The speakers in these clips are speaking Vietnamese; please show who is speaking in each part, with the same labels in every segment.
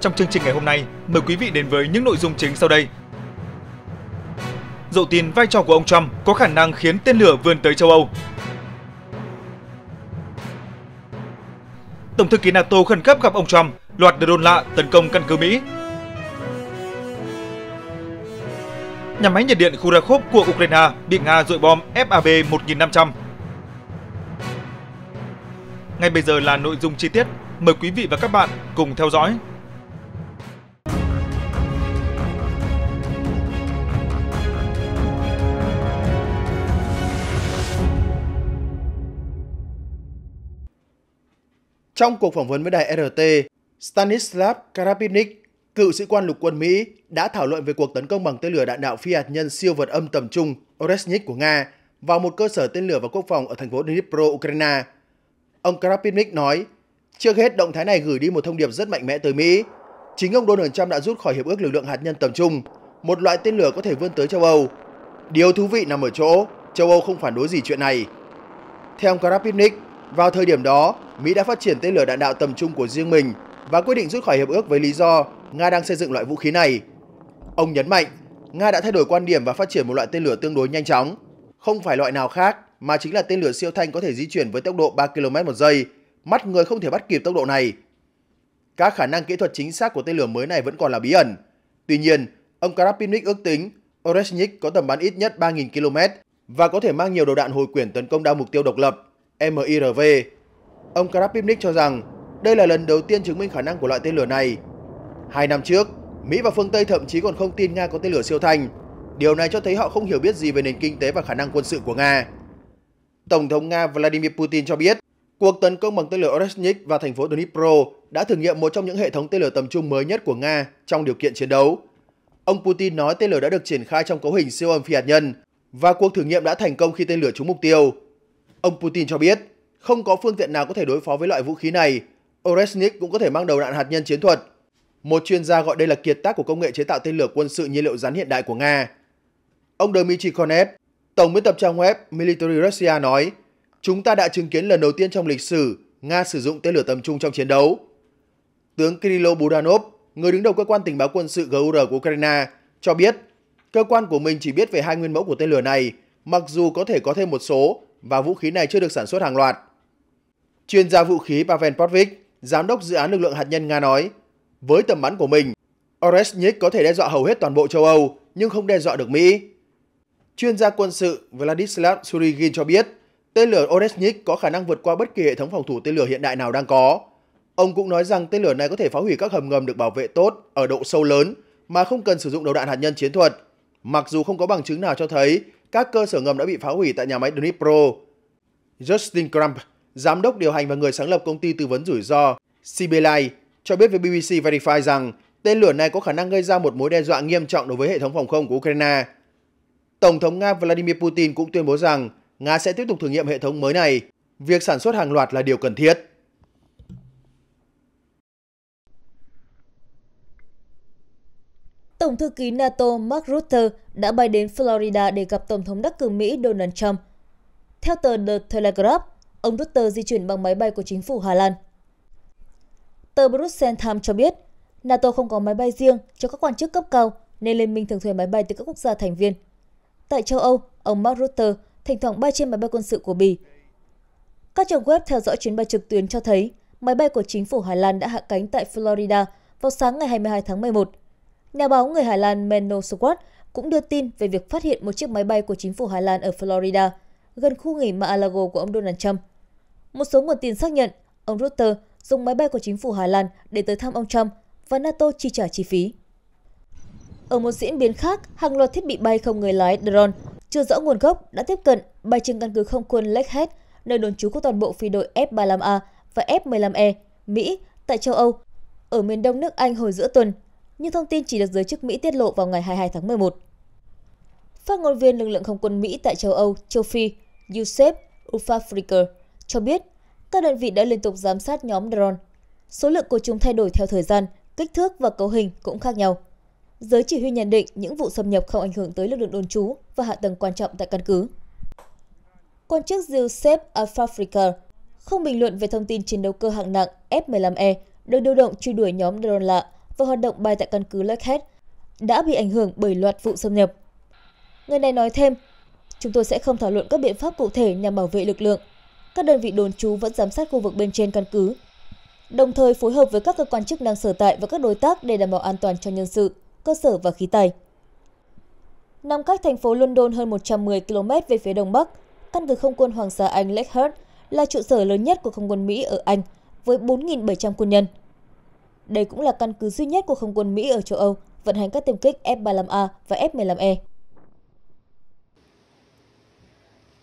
Speaker 1: Trong chương trình ngày hôm nay, mời quý vị đến với những nội dung chính sau đây. Dậu tin vai trò của ông Trump có khả năng khiến tên lửa vươn tới châu Âu.
Speaker 2: Tổng thư ký NATO khẩn cấp gặp ông Trump, loạt drone lạ tấn công căn cứ Mỹ. Nhà máy nhiệt điện Kurakhov của Ukraine bị Nga dội bom FAB 1500. Ngay bây giờ là nội dung chi tiết, mời quý vị và các bạn cùng theo dõi. Trong cuộc phỏng vấn với đài RT, Stanislav Karapivnik, cựu sĩ quan lục quân Mỹ, đã thảo luận về cuộc tấn công bằng tên lửa đạn đạo phi hạt nhân siêu vượt âm tầm trung Oresnik của Nga vào một cơ sở tên lửa và quốc phòng ở thành phố Dnipro, Ukraine. Ông Karapivnik nói, trước hết động thái này gửi đi một thông điệp rất mạnh mẽ tới Mỹ. Chính ông Donald Trump đã rút khỏi Hiệp ước Lực lượng Hạt nhân tầm trung, một loại tên lửa có thể vươn tới châu Âu. Điều thú vị nằm ở chỗ, châu Âu không phản đối gì chuyện này. Theo ông Karapivnik, vào thời điểm đó, Mỹ đã phát triển tên lửa đạn đạo tầm trung của riêng mình và quyết định rút khỏi hiệp ước với lý do Nga đang xây dựng loại vũ khí này. Ông nhấn mạnh, Nga đã thay đổi quan điểm và phát triển một loại tên lửa tương đối nhanh chóng, không phải loại nào khác mà chính là tên lửa siêu thanh có thể di chuyển với tốc độ 3 km một giây, mắt người không thể bắt kịp tốc độ này. Các khả năng kỹ thuật chính xác của tên lửa mới này vẫn còn là bí ẩn. Tuy nhiên, ông Karapimnik ước tính Oreshnik có tầm bắn ít nhất 3.000 km và có thể mang nhiều đầu đạn hồi quyển tấn công đa mục tiêu độc lập MIRV. Ông Karapivnik cho rằng đây là lần đầu tiên chứng minh khả năng của loại tên lửa này. Hai năm trước, Mỹ và phương Tây thậm chí còn không tin Nga có tên lửa siêu thanh. Điều này cho thấy họ không hiểu biết gì về nền kinh tế và khả năng quân sự của Nga. Tổng thống Nga Vladimir Putin cho biết, cuộc tấn công bằng tên lửa Oreshnik và thành phố Dnipro đã thử nghiệm một trong những hệ thống tên lửa tầm trung mới nhất của Nga trong điều kiện chiến đấu. Ông Putin nói tên lửa đã được triển khai trong cấu hình siêu âm phi hạt nhân và cuộc thử nghiệm đã thành công khi tên lửa trúng mục tiêu. Ông Putin cho biết, không có phương tiện nào có thể đối phó với loại vũ khí này. Oresnik cũng có thể mang đầu đạn hạt nhân chiến thuật. Một chuyên gia gọi đây là kiệt tác của công nghệ chế tạo tên lửa quân sự nhiên liệu rắn hiện đại của Nga. Ông Dmitry Konev, tổng biên tập trang web Military Russia nói, chúng ta đã chứng kiến lần đầu tiên trong lịch sử Nga sử dụng tên lửa tầm trung trong chiến đấu. Tướng Kirilo Budanov, người đứng đầu cơ quan tình báo quân sự GUR của Ukraine, cho biết cơ quan của mình chỉ biết về hai nguyên mẫu của tên lửa này, mặc dù có thể có thêm một số và vũ khí này chưa được sản xuất hàng loạt. Chuyên gia vũ khí Pavel Potvik, giám đốc dự án lực lượng hạt nhân Nga nói, với tầm bắn của mình, Oreshnik có thể đe dọa hầu hết toàn bộ châu Âu nhưng không đe dọa được Mỹ. Chuyên gia quân sự Vladislav Surigin cho biết, tên lửa Oreshnik có khả năng vượt qua bất kỳ hệ thống phòng thủ tên lửa hiện đại nào đang có. Ông cũng nói rằng tên lửa này có thể phá hủy các hầm ngầm được bảo vệ tốt ở độ sâu lớn mà không cần sử dụng đầu đạn hạt nhân chiến thuật, mặc dù không có bằng chứng nào cho thấy các cơ sở ngầm đã bị phá hủy tại nhà máy Dnipro. Justin Crump, giám đốc điều hành và người sáng lập công ty tư vấn rủi ro CBLI, cho biết với BBC Verify rằng tên lửa này có khả năng gây ra một mối đe dọa nghiêm trọng đối với hệ thống phòng không của Ukraine. Tổng thống Nga Vladimir Putin cũng tuyên bố rằng Nga sẽ tiếp tục thử nghiệm hệ thống mới này. Việc sản xuất hàng loạt là điều cần thiết.
Speaker 1: Tổng thư ký NATO Mark Rutte đã bay đến Florida để gặp Tổng thống đắc cử Mỹ Donald Trump. Theo tờ The Telegraph, ông Rutte di chuyển bằng máy bay của chính phủ Hà Lan. Tờ Brussels Times cho biết, NATO không có máy bay riêng cho các quan chức cấp cao nên liên minh thường thuê máy bay từ các quốc gia thành viên. Tại châu Âu, ông Mark Rutte thỉnh thoảng bay trên máy bay quân sự của Bỉ. Các trang web theo dõi chuyến bay trực tuyến cho thấy máy bay của chính phủ Hà Lan đã hạ cánh tại Florida vào sáng ngày 22 tháng 11 Nhà báo người Hà Lan Menno Squad cũng đưa tin về việc phát hiện một chiếc máy bay của chính phủ Hà Lan ở Florida, gần khu nghỉ Mar-a-Lago của ông Donald Trump. Một số nguồn tin xác nhận, ông Rutter dùng máy bay của chính phủ Hà Lan để tới thăm ông Trump và NATO chi trả chi phí. Ở một diễn biến khác, hàng loạt thiết bị bay không người lái drone chưa rõ nguồn gốc đã tiếp cận bay trên căn cứ không quân Lakehead, nơi đồn trú của toàn bộ phi đội F-35A và F-15E, Mỹ tại châu Âu, ở miền đông nước Anh hồi giữa tuần nhưng thông tin chỉ được giới chức Mỹ tiết lộ vào ngày 22 tháng 11. Phát ngôn viên lực lượng không quân Mỹ tại châu Âu, châu Phi, Yusef Ufafriker cho biết các đơn vị đã liên tục giám sát nhóm drone. Số lượng của chúng thay đổi theo thời gian, kích thước và cấu hình cũng khác nhau. Giới chỉ huy nhận định những vụ xâm nhập không ảnh hưởng tới lực lượng đồn trú và hạ tầng quan trọng tại căn cứ. Quan chức Giuseppe Afafrica không bình luận về thông tin chiến đấu cơ hạng nặng F-15E được điều động truy đuổi nhóm drone lạ và hoạt động bay tại căn cứ Lockheed đã bị ảnh hưởng bởi loạt vụ xâm nhập. Người này nói thêm, chúng tôi sẽ không thảo luận các biện pháp cụ thể nhằm bảo vệ lực lượng. Các đơn vị đồn trú vẫn giám sát khu vực bên trên căn cứ, đồng thời phối hợp với các cơ quan chức năng sở tại và các đối tác để đảm bảo an toàn cho nhân sự, cơ sở và khí tài. Nằm cách thành phố London hơn 110 km về phía đông bắc, căn cứ không quân Hoàng gia Anh Lechard là trụ sở lớn nhất của không quân Mỹ ở Anh với 4.700 quân nhân. Đây cũng là căn cứ duy nhất của không quân Mỹ ở châu Âu vận hành các tiêm kích F-35A và F-15E.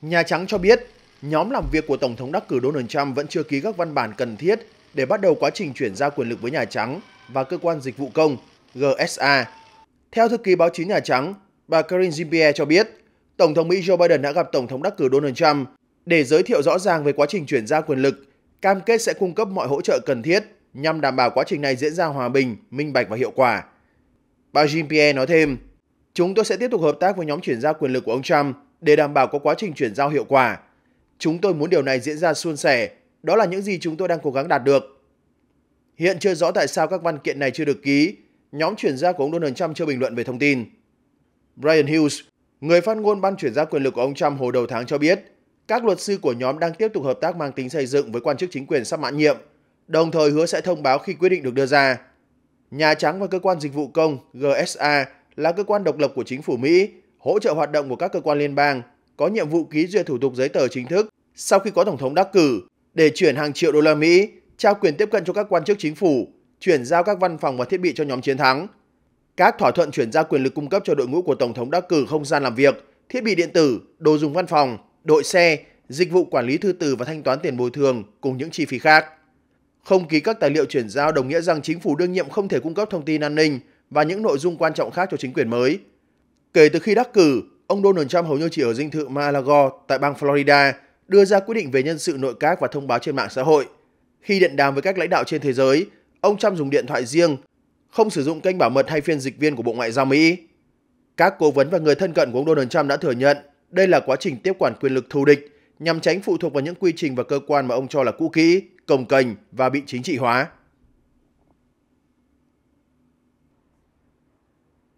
Speaker 2: Nhà Trắng cho biết, nhóm làm việc của Tổng thống đắc cử Donald Trump vẫn chưa ký các văn bản cần thiết để bắt đầu quá trình chuyển giao quyền lực với Nhà Trắng và Cơ quan Dịch vụ Công GSA. Theo thư ký báo chí Nhà Trắng, bà Karine Jean-Pierre cho biết, Tổng thống Mỹ Joe Biden đã gặp Tổng thống đắc cử Donald Trump để giới thiệu rõ ràng về quá trình chuyển giao quyền lực, cam kết sẽ cung cấp mọi hỗ trợ cần thiết nhằm đảm bảo quá trình này diễn ra hòa bình, minh bạch và hiệu quả. Bà Jean-Pierre nói thêm, chúng tôi sẽ tiếp tục hợp tác với nhóm chuyển giao quyền lực của ông Trump để đảm bảo có quá trình chuyển giao hiệu quả. Chúng tôi muốn điều này diễn ra suôn sẻ, đó là những gì chúng tôi đang cố gắng đạt được. Hiện chưa rõ tại sao các văn kiện này chưa được ký, nhóm chuyển giao của ông Donald Trump chưa bình luận về thông tin. Brian Hughes, người phát ngôn ban chuyển giao quyền lực của ông Trump hồi đầu tháng cho biết, các luật sư của nhóm đang tiếp tục hợp tác mang tính xây dựng với quan chức chính quyền sắp mãn nhiệm – đồng thời hứa sẽ thông báo khi quyết định được đưa ra. Nhà Trắng và cơ quan dịch vụ công GSA là cơ quan độc lập của chính phủ Mỹ, hỗ trợ hoạt động của các cơ quan liên bang, có nhiệm vụ ký duyệt thủ tục giấy tờ chính thức sau khi có tổng thống đắc cử để chuyển hàng triệu đô la Mỹ, trao quyền tiếp cận cho các quan chức chính phủ, chuyển giao các văn phòng và thiết bị cho nhóm chiến thắng. Các thỏa thuận chuyển giao quyền lực cung cấp cho đội ngũ của tổng thống đắc cử không gian làm việc, thiết bị điện tử, đồ dùng văn phòng, đội xe, dịch vụ quản lý thư từ và thanh toán tiền bồi thường cùng những chi phí khác. Không ký các tài liệu chuyển giao đồng nghĩa rằng chính phủ đương nhiệm không thể cung cấp thông tin an ninh và những nội dung quan trọng khác cho chính quyền mới. Kể từ khi đắc cử, ông Donald Trump hầu như chỉ ở dinh thự Mar-a-Lago tại bang Florida đưa ra quyết định về nhân sự nội các và thông báo trên mạng xã hội. Khi điện đàm với các lãnh đạo trên thế giới, ông Trump dùng điện thoại riêng, không sử dụng kênh bảo mật hay phiên dịch viên của Bộ Ngoại giao Mỹ. Các cố vấn và người thân cận của ông Donald Trump đã thừa nhận đây là quá trình tiếp quản quyền lực thù địch nhằm tránh phụ thuộc vào những quy trình và cơ quan mà ông cho là cũ kỹ, cồng kềnh và bị chính trị hóa.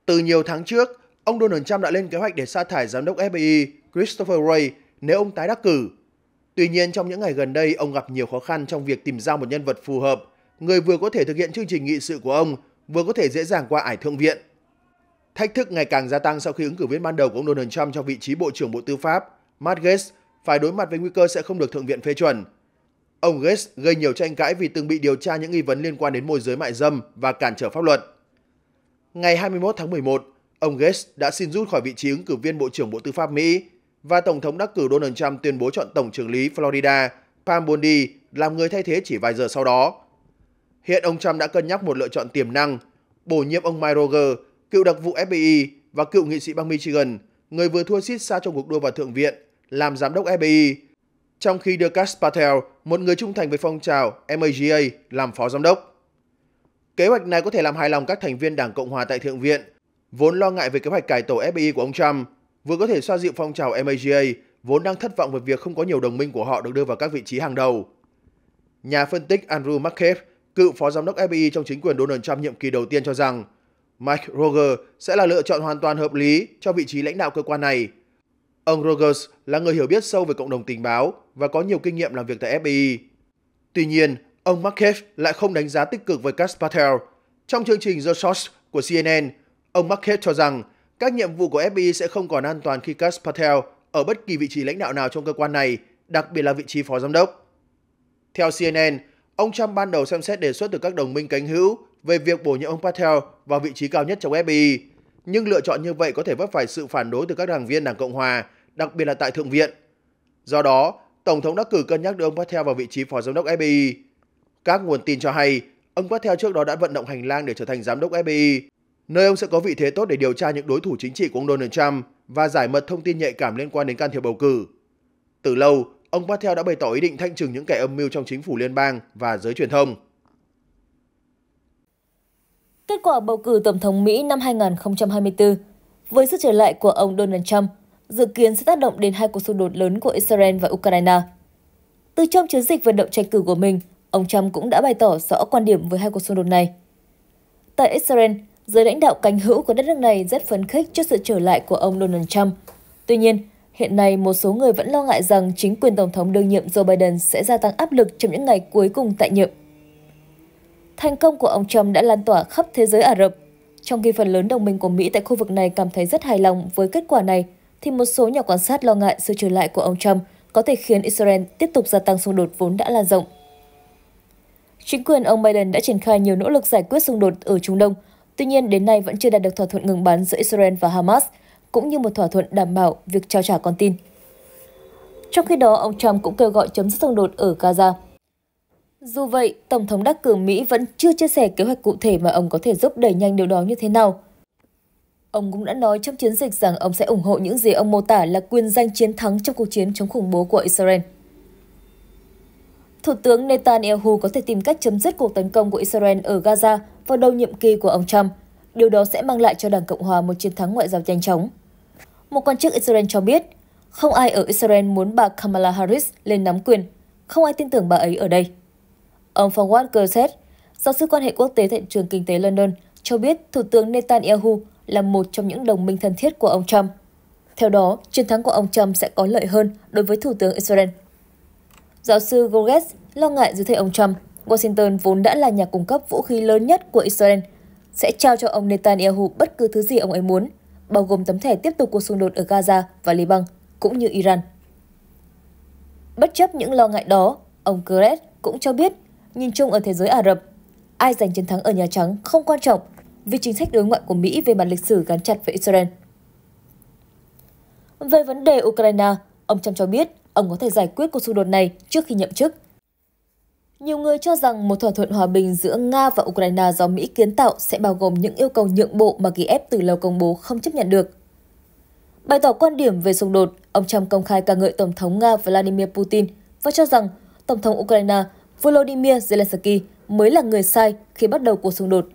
Speaker 2: Từ nhiều tháng trước, ông Donald Trump đã lên kế hoạch để sa thải giám đốc FBI Christopher Wray nếu ông tái đắc cử. Tuy nhiên, trong những ngày gần đây, ông gặp nhiều khó khăn trong việc tìm ra một nhân vật phù hợp, người vừa có thể thực hiện chương trình nghị sự của ông, vừa có thể dễ dàng qua ải thượng viện. Thách thức ngày càng gia tăng sau khi ứng cử viên ban đầu của ông Donald Trump cho vị trí Bộ trưởng Bộ Tư pháp, Matt Gaetz, phải đối mặt với nguy cơ sẽ không được Thượng viện phê chuẩn. Ông Gates gây nhiều tranh cãi vì từng bị điều tra những nghi vấn liên quan đến môi giới mại dâm và cản trở pháp luật. Ngày 21 tháng 11, ông Gates đã xin rút khỏi vị trí ứng cử viên Bộ trưởng Bộ Tư pháp Mỹ và Tổng thống đắc cử Donald Trump tuyên bố chọn Tổng trưởng lý Florida Pam Bondi làm người thay thế chỉ vài giờ sau đó. Hiện ông Trump đã cân nhắc một lựa chọn tiềm năng, bổ nhiệm ông Mike Roger, cựu đặc vụ FBI và cựu nghị sĩ bang Michigan, người vừa thua xít xa trong cuộc đua vào Thượng viện làm giám đốc FBI, trong khi đưa Cash Patel, một người trung thành với phong trào MAGA, làm phó giám đốc. Kế hoạch này có thể làm hài lòng các thành viên Đảng Cộng Hòa tại Thượng viện, vốn lo ngại về kế hoạch cải tổ FBI của ông Trump, vừa có thể xoa dịu phong trào MAGA, vốn đang thất vọng về việc không có nhiều đồng minh của họ được đưa vào các vị trí hàng đầu. Nhà phân tích Andrew McCabe, cựu phó giám đốc FBI trong chính quyền Donald Trump nhiệm kỳ đầu tiên cho rằng, Mike Roger sẽ là lựa chọn hoàn toàn hợp lý cho vị trí lãnh đạo cơ quan này – Ông Rogers là người hiểu biết sâu về cộng đồng tình báo và có nhiều kinh nghiệm làm việc tại FBI. Tuy nhiên, ông McCabe lại không đánh giá tích cực với Cass Patel. Trong chương trình The Source của CNN, ông McCabe cho rằng các nhiệm vụ của FBI sẽ không còn an toàn khi Cass Patel ở bất kỳ vị trí lãnh đạo nào trong cơ quan này, đặc biệt là vị trí phó giám đốc. Theo CNN, ông Trump ban đầu xem xét đề xuất từ các đồng minh cánh hữu về việc bổ nhiệm ông Patel vào vị trí cao nhất trong FBI, nhưng lựa chọn như vậy có thể vấp phải sự phản đối từ các đảng viên Đảng Cộng Hòa đặc biệt là tại Thượng viện. Do đó, Tổng thống đã cử cân nhắc đưa ông Patel vào vị trí phó giám đốc FBI. Các nguồn tin cho hay, ông Patel trước đó đã vận động hành lang để trở thành giám đốc FBI, nơi ông sẽ có vị thế tốt để điều tra những đối thủ chính trị của ông Donald Trump và giải mật thông tin nhạy cảm liên quan đến can thiệp bầu cử. Từ lâu, ông Patel đã bày tỏ ý định thanh trừng những kẻ âm mưu trong chính phủ liên bang và giới truyền thông.
Speaker 1: Kết quả bầu cử tổng thống Mỹ năm 2024 với sự trở lại của ông Donald Trump dự kiến sẽ tác động đến hai cuộc xung đột lớn của Israel và Ukraine. Từ trong chiến dịch vận động tranh cử của mình, ông Trump cũng đã bày tỏ rõ quan điểm với hai cuộc xung đột này. Tại Israel, giới lãnh đạo cánh hữu của đất nước này rất phấn khích trước sự trở lại của ông Donald Trump. Tuy nhiên, hiện nay một số người vẫn lo ngại rằng chính quyền Tổng thống đương nhiệm Joe Biden sẽ gia tăng áp lực trong những ngày cuối cùng tại nhiệm. Thành công của ông Trump đã lan tỏa khắp thế giới Ả Rập, trong khi phần lớn đồng minh của Mỹ tại khu vực này cảm thấy rất hài lòng với kết quả này thì một số nhà quan sát lo ngại sự trở lại của ông Trump có thể khiến Israel tiếp tục gia tăng xung đột vốn đã lan rộng. Chính quyền ông Biden đã triển khai nhiều nỗ lực giải quyết xung đột ở Trung Đông, tuy nhiên đến nay vẫn chưa đạt được thỏa thuận ngừng bắn giữa Israel và Hamas, cũng như một thỏa thuận đảm bảo việc trao trả con tin. Trong khi đó, ông Trump cũng kêu gọi chấm dứt xung đột ở Gaza. Dù vậy, Tổng thống đắc cử Mỹ vẫn chưa chia sẻ kế hoạch cụ thể mà ông có thể giúp đẩy nhanh điều đó như thế nào – Ông cũng đã nói trong chiến dịch rằng ông sẽ ủng hộ những gì ông mô tả là quyền danh chiến thắng trong cuộc chiến chống khủng bố của Israel. Thủ tướng Netanyahu có thể tìm cách chấm dứt cuộc tấn công của Israel ở Gaza vào đầu nhiệm kỳ của ông Trump. Điều đó sẽ mang lại cho Đảng Cộng Hòa một chiến thắng ngoại giao nhanh chóng. Một quan chức Israel cho biết, không ai ở Israel muốn bà Kamala Harris lên nắm quyền. Không ai tin tưởng bà ấy ở đây. Ông Fawad Kerset, giáo sư quan hệ quốc tế tại trường kinh tế London, cho biết Thủ tướng Netanyahu là một trong những đồng minh thân thiết của ông Trump. Theo đó, chiến thắng của ông Trump sẽ có lợi hơn đối với Thủ tướng Israel. Giáo sư Goges lo ngại dưới thời ông Trump, Washington vốn đã là nhà cung cấp vũ khí lớn nhất của Israel, sẽ trao cho ông Netanyahu bất cứ thứ gì ông ấy muốn, bao gồm tấm thẻ tiếp tục cuộc xung đột ở Gaza và Liban, cũng như Iran. Bất chấp những lo ngại đó, ông Gret cũng cho biết, nhìn chung ở thế giới Ả Rập, ai giành chiến thắng ở Nhà Trắng không quan trọng vì chính sách đối ngoại của Mỹ về mặt lịch sử gắn chặt với Israel. Về vấn đề Ukraine, ông Trump cho biết ông có thể giải quyết cuộc xung đột này trước khi nhậm chức. Nhiều người cho rằng một thỏa thuận hòa bình giữa Nga và Ukraine do Mỹ kiến tạo sẽ bao gồm những yêu cầu nhượng bộ mà Kiev từ lâu công bố không chấp nhận được. Bày tỏ quan điểm về xung đột, ông Trump công khai ca ngợi Tổng thống Nga Vladimir Putin và cho rằng Tổng thống Ukraine Volodymyr Zelensky mới là người sai khi bắt đầu cuộc xung đột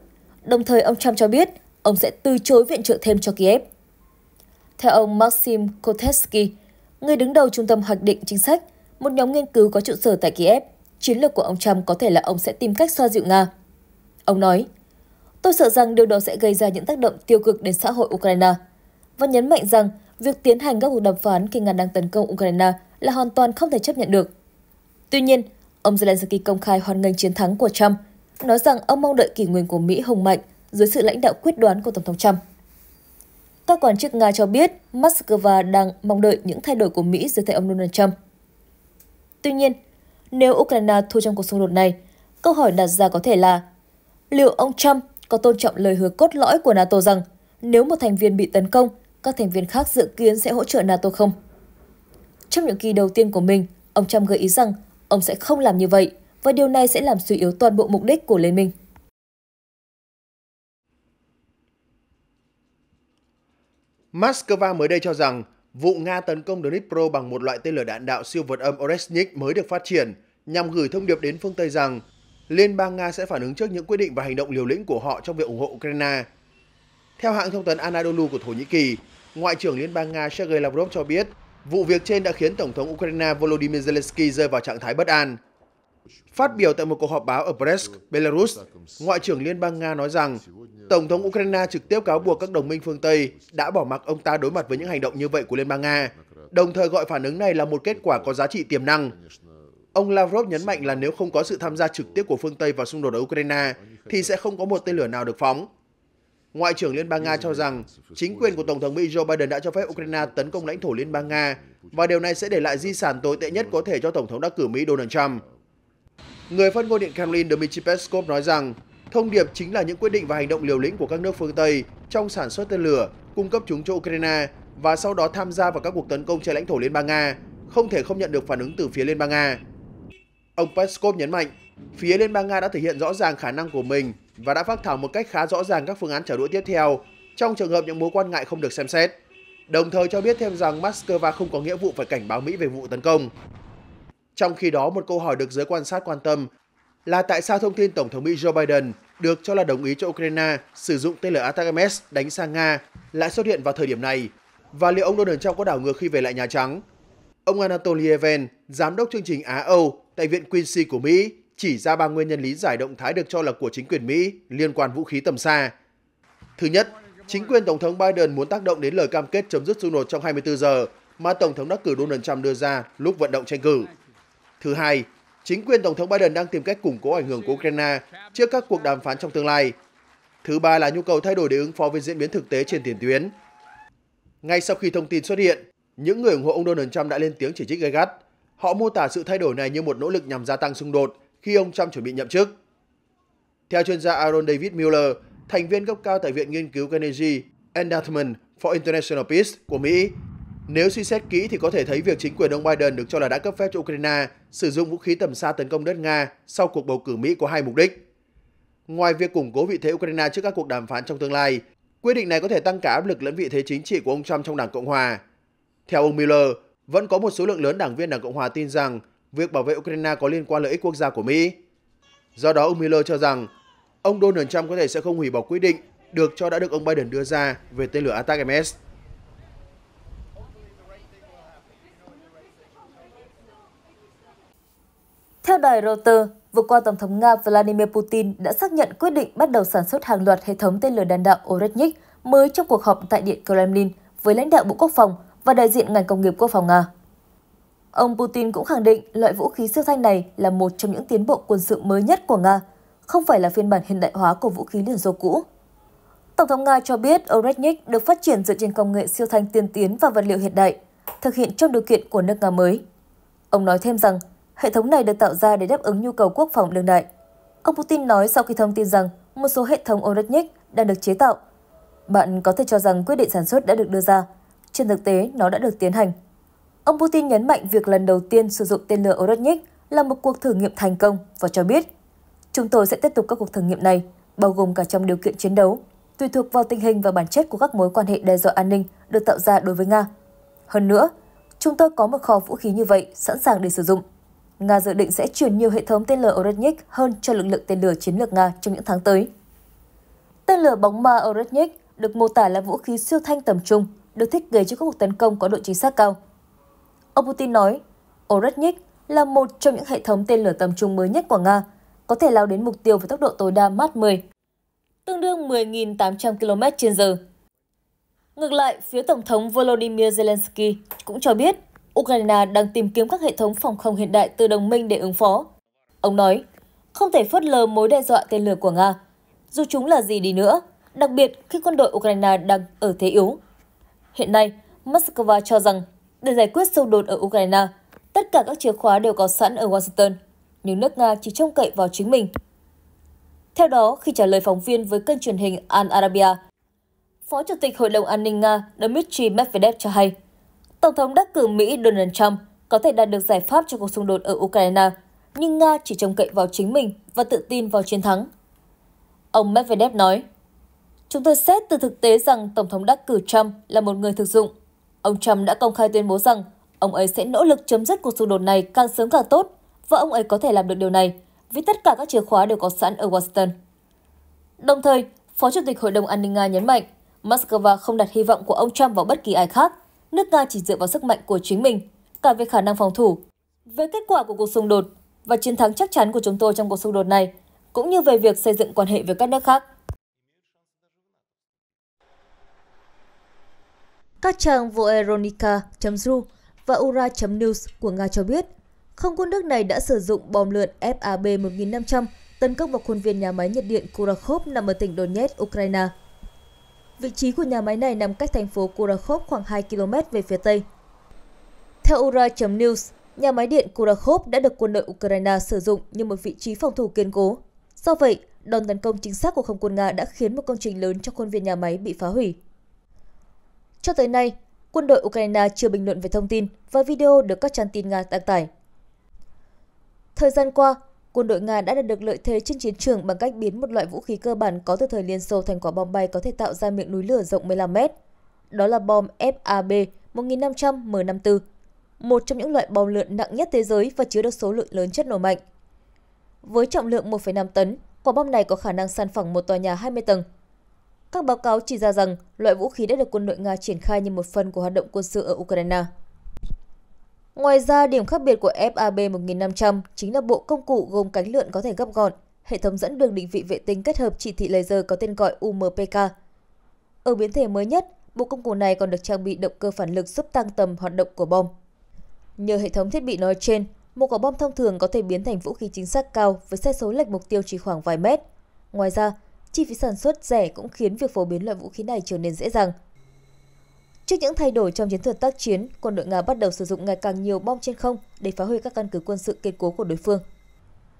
Speaker 1: Đồng thời ông Trump cho biết ông sẽ từ chối viện trợ thêm cho Kiev. Theo ông Maxim Kotetsky, người đứng đầu Trung tâm Hoạch định Chính sách, một nhóm nghiên cứu có trụ sở tại Kiev, chiến lược của ông Trump có thể là ông sẽ tìm cách xoa dịu Nga. Ông nói, Tôi sợ rằng điều đó sẽ gây ra những tác động tiêu cực đến xã hội Ukraine và nhấn mạnh rằng việc tiến hành các cuộc đàm phán khi Nga đang tấn công Ukraine là hoàn toàn không thể chấp nhận được. Tuy nhiên, ông Zelensky công khai hoan nghênh chiến thắng của Trump – nói rằng ông mong đợi kỷ nguyên của Mỹ hùng mạnh dưới sự lãnh đạo quyết đoán của Tổng thống Trump. Các quan chức Nga cho biết Moscow đang mong đợi những thay đổi của Mỹ dưới tay ông Donald Trump. Tuy nhiên, nếu Ukraine thua trong cuộc xung đột này, câu hỏi đặt ra có thể là liệu ông Trump có tôn trọng lời hứa cốt lõi của NATO rằng nếu một thành viên bị tấn công, các thành viên khác dự kiến sẽ hỗ trợ NATO không? Trong những kỳ đầu tiên của mình, ông Trump gợi ý rằng ông sẽ không làm như vậy – và điều này sẽ làm suy yếu toàn bộ mục đích của liên minh.
Speaker 2: Moscow mới đây cho rằng vụ Nga tấn công Dnipro bằng một loại tên lửa đạn đạo siêu vượt âm Oresnik mới được phát triển nhằm gửi thông điệp đến phương Tây rằng Liên bang Nga sẽ phản ứng trước những quyết định và hành động liều lĩnh của họ trong việc ủng hộ Ukraine. Theo hãng thông tấn Anadolu của Thổ Nhĩ Kỳ, Ngoại trưởng Liên bang Nga Sergei Lavrov cho biết vụ việc trên đã khiến Tổng thống Ukraine Volodymyr Zelensky rơi vào trạng thái bất an. Phát biểu tại một cuộc họp báo ở Brest, Belarus, Ngoại trưởng Liên bang Nga nói rằng Tổng thống Ukraine trực tiếp cáo buộc các đồng minh phương Tây đã bỏ mặc ông ta đối mặt với những hành động như vậy của Liên bang Nga, đồng thời gọi phản ứng này là một kết quả có giá trị tiềm năng. Ông Lavrov nhấn mạnh là nếu không có sự tham gia trực tiếp của phương Tây vào xung đột ở Ukraine, thì sẽ không có một tên lửa nào được phóng. Ngoại trưởng Liên bang Nga cho rằng chính quyền của Tổng thống Mỹ Joe Biden đã cho phép Ukraine tấn công lãnh thổ Liên bang Nga và điều này sẽ để lại di sản tồi tệ nhất có thể cho Tổng thống đắc cử Mỹ Donald Trump. Người phát ngôn Điện Kremlin Dmitry Peskov nói rằng thông điệp chính là những quyết định và hành động liều lĩnh của các nước phương Tây trong sản xuất tên lửa, cung cấp chúng cho Ukraine và sau đó tham gia vào các cuộc tấn công trên lãnh thổ Liên bang Nga, không thể không nhận được phản ứng từ phía Liên bang Nga. Ông Peskov nhấn mạnh, phía Liên bang Nga đã thể hiện rõ ràng khả năng của mình và đã phát thảo một cách khá rõ ràng các phương án trả đũa tiếp theo trong trường hợp những mối quan ngại không được xem xét, đồng thời cho biết thêm rằng Moscow không có nghĩa vụ phải cảnh báo Mỹ về vụ tấn công. Trong khi đó, một câu hỏi được giới quan sát quan tâm là tại sao thông tin Tổng thống Mỹ Joe Biden được cho là đồng ý cho Ukraine sử dụng tên lửa Atacms đánh sang Nga lại xuất hiện vào thời điểm này và liệu ông Donald Trump có đảo ngược khi về lại Nhà Trắng. Ông Anatoly Even, giám đốc chương trình Á-Âu tại Viện Quincy của Mỹ, chỉ ra ba nguyên nhân lý giải động thái được cho là của chính quyền Mỹ liên quan vũ khí tầm xa. Thứ nhất, chính quyền Tổng thống Biden muốn tác động đến lời cam kết chấm dứt xung đột trong 24 giờ mà Tổng thống đắc cử Donald Trump đưa ra lúc vận động tranh cử. Thứ hai, chính quyền Tổng thống Biden đang tìm cách củng cố ảnh hưởng của Ukraine trước các cuộc đàm phán trong tương lai. Thứ ba là nhu cầu thay đổi để ứng phó với diễn biến thực tế trên tiền tuyến. Ngay sau khi thông tin xuất hiện, những người ủng hộ ông Donald Trump đã lên tiếng chỉ trích gay gắt. Họ mô tả sự thay đổi này như một nỗ lực nhằm gia tăng xung đột khi ông Trump chuẩn bị nhậm chức. Theo chuyên gia Aaron David Mueller, thành viên cấp cao tại Viện Nghiên cứu Carnegie Endowment for International Peace của Mỹ, nếu suy xét kỹ thì có thể thấy việc chính quyền ông Biden được cho là đã cấp phép cho Ukraine sử dụng vũ khí tầm xa tấn công đất Nga sau cuộc bầu cử Mỹ có hai mục đích. Ngoài việc củng cố vị thế Ukraine trước các cuộc đàm phán trong tương lai, quyết định này có thể tăng cả áp lực lẫn vị thế chính trị của ông Trump trong Đảng Cộng Hòa. Theo ông Miller, vẫn có một số lượng lớn đảng viên Đảng Cộng Hòa tin rằng việc bảo vệ Ukraine có liên quan lợi ích quốc gia của Mỹ. Do đó, ông Miller cho rằng ông Donald Trump có thể sẽ không hủy bỏ quyết định được cho đã được ông Biden đưa ra về tên lửa atacms.
Speaker 1: Theo đài Reuters, vừa qua Tổng thống Nga Vladimir Putin đã xác nhận quyết định bắt đầu sản xuất hàng loạt hệ thống tên lửa đạn đạo Oretnik mới trong cuộc họp tại Điện Kremlin với lãnh đạo Bộ Quốc phòng và đại diện ngành công nghiệp quốc phòng Nga. Ông Putin cũng khẳng định loại vũ khí siêu thanh này là một trong những tiến bộ quân sự mới nhất của Nga, không phải là phiên bản hiện đại hóa của vũ khí Liên Xô cũ. Tổng thống Nga cho biết Oretnik được phát triển dựa trên công nghệ siêu thanh tiên tiến và vật liệu hiện đại, thực hiện trong điều kiện của nước Nga mới. Ông nói thêm rằng Hệ thống này được tạo ra để đáp ứng nhu cầu quốc phòng đương đại. Ông Putin nói sau khi thông tin rằng một số hệ thống Orodnik đang được chế tạo. Bạn có thể cho rằng quyết định sản xuất đã được đưa ra, trên thực tế nó đã được tiến hành. Ông Putin nhấn mạnh việc lần đầu tiên sử dụng tên lửa Orodnik là một cuộc thử nghiệm thành công và cho biết Chúng tôi sẽ tiếp tục các cuộc thử nghiệm này, bao gồm cả trong điều kiện chiến đấu, tùy thuộc vào tình hình và bản chất của các mối quan hệ đe dọa an ninh được tạo ra đối với Nga. Hơn nữa, chúng tôi có một kho vũ khí như vậy sẵn sàng để sử dụng. Nga dự định sẽ chuyển nhiều hệ thống tên lửa Oryx hơn cho lực lượng tên lửa chiến lược Nga trong những tháng tới. Tên lửa bóng ma Oryx được mô tả là vũ khí siêu thanh tầm trung, được thiết kế cho các cuộc tấn công có độ chính xác cao. Ông Putin nói, Oryx là một trong những hệ thống tên lửa tầm trung mới nhất của Nga, có thể lao đến mục tiêu với tốc độ tối đa Mach 10, tương đương 10.800 km/h. Ngược lại, phía Tổng thống Volodymyr Zelensky cũng cho biết Ukraine đang tìm kiếm các hệ thống phòng không hiện đại từ đồng minh để ứng phó. Ông nói, không thể phớt lờ mối đe dọa tên lửa của Nga, dù chúng là gì đi nữa, đặc biệt khi quân đội Ukraine đang ở thế yếu. Hiện nay, Moscow cho rằng để giải quyết xung đột ở Ukraine, tất cả các chìa khóa đều có sẵn ở Washington, nhưng nước Nga chỉ trông cậy vào chính mình. Theo đó, khi trả lời phóng viên với kênh truyền hình Al Arabia, Phó Chủ tịch Hội đồng An ninh Nga Dmitry Medvedev cho hay, Tổng thống đắc cử Mỹ Donald Trump có thể đạt được giải pháp cho cuộc xung đột ở Ukraine, nhưng Nga chỉ trông cậy vào chính mình và tự tin vào chiến thắng. Ông Medvedev nói, Chúng tôi xét từ thực tế rằng Tổng thống đắc cử Trump là một người thực dụng. Ông Trump đã công khai tuyên bố rằng ông ấy sẽ nỗ lực chấm dứt cuộc xung đột này càng sớm càng tốt và ông ấy có thể làm được điều này vì tất cả các chìa khóa đều có sẵn ở Washington. Đồng thời, Phó Chủ tịch Hội đồng An ninh Nga nhấn mạnh, Moscow không đặt hy vọng của ông Trump vào bất kỳ ai khác nước Nga chỉ dựa vào sức mạnh của chính mình, cả về khả năng phòng thủ. Về kết quả của cuộc xung đột và chiến thắng chắc chắn của chúng tôi trong cuộc xung đột này, cũng như về việc xây dựng quan hệ với các nước khác. Các trang Voeronica.ru và Ura.news của Nga cho biết, không quân nước này đã sử dụng bom lượn FAB-1500 tấn công vào khuôn viên nhà máy nhiệt điện Kurakhov nằm ở tỉnh Donetsk, Ukraine. Vị trí của nhà máy này nằm cách thành phố Kurakhov khoảng 2 km về phía tây. Theo Ura.news, nhà máy điện Kurakhov đã được quân đội Ukraine sử dụng như một vị trí phòng thủ kiên cố. Do vậy, đòn tấn công chính xác của không quân Nga đã khiến một công trình lớn trong khuôn viên nhà máy bị phá hủy. Cho tới nay, quân đội Ukraine chưa bình luận về thông tin và video được các trang tin Nga đăng tải. Thời gian qua, Quân đội Nga đã đạt được lợi thế trên chiến trường bằng cách biến một loại vũ khí cơ bản có từ thời Liên Xô thành quả bom bay có thể tạo ra miệng núi lửa rộng 15 mét. Đó là bom FAB 1500M54, một trong những loại bom lượn nặng nhất thế giới và chứa được số lượng lớn chất nổ mạnh. Với trọng lượng 1,5 tấn, quả bom này có khả năng san phẳng một tòa nhà 20 tầng. Các báo cáo chỉ ra rằng loại vũ khí đã được quân đội Nga triển khai như một phần của hoạt động quân sự ở Ukraine. Ngoài ra, điểm khác biệt của FAB 1500 chính là bộ công cụ gồm cánh lượn có thể gấp gọn, hệ thống dẫn đường định vị vệ tinh kết hợp chỉ thị laser có tên gọi UMPK. Ở biến thể mới nhất, bộ công cụ này còn được trang bị động cơ phản lực giúp tăng tầm hoạt động của bom. Nhờ hệ thống thiết bị nói trên, một quả bom thông thường có thể biến thành vũ khí chính xác cao với sai số lệch mục tiêu chỉ khoảng vài mét. Ngoài ra, chi phí sản xuất rẻ cũng khiến việc phổ biến loại vũ khí này trở nên dễ dàng – Trước những thay đổi trong chiến thuật tác chiến, quân đội Nga bắt đầu sử dụng ngày càng nhiều bom trên không để phá hủy các căn cứ quân sự kiên cố của đối phương.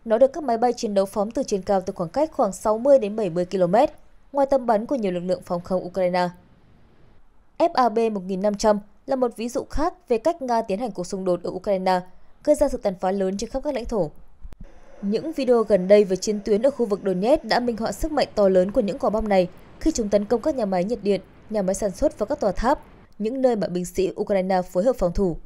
Speaker 1: Nó được các máy bay chiến đấu phóng từ trên cao từ khoảng cách khoảng 60 đến 70 km, ngoài tầm bắn của nhiều lực lượng phòng không Ukraine. FAB-1500 là một ví dụ khác về cách Nga tiến hành cuộc xung đột ở Ukraine, gây ra sự tàn phá lớn trên khắp các lãnh thổ. Những video gần đây về chiến tuyến ở khu vực Donetsk đã minh họa sức mạnh to lớn của những quả bom này khi chúng tấn công các nhà máy nhiệt điện, nhà máy sản xuất và các tòa tháp, những nơi mà binh sĩ Ukraine phối hợp phòng thủ.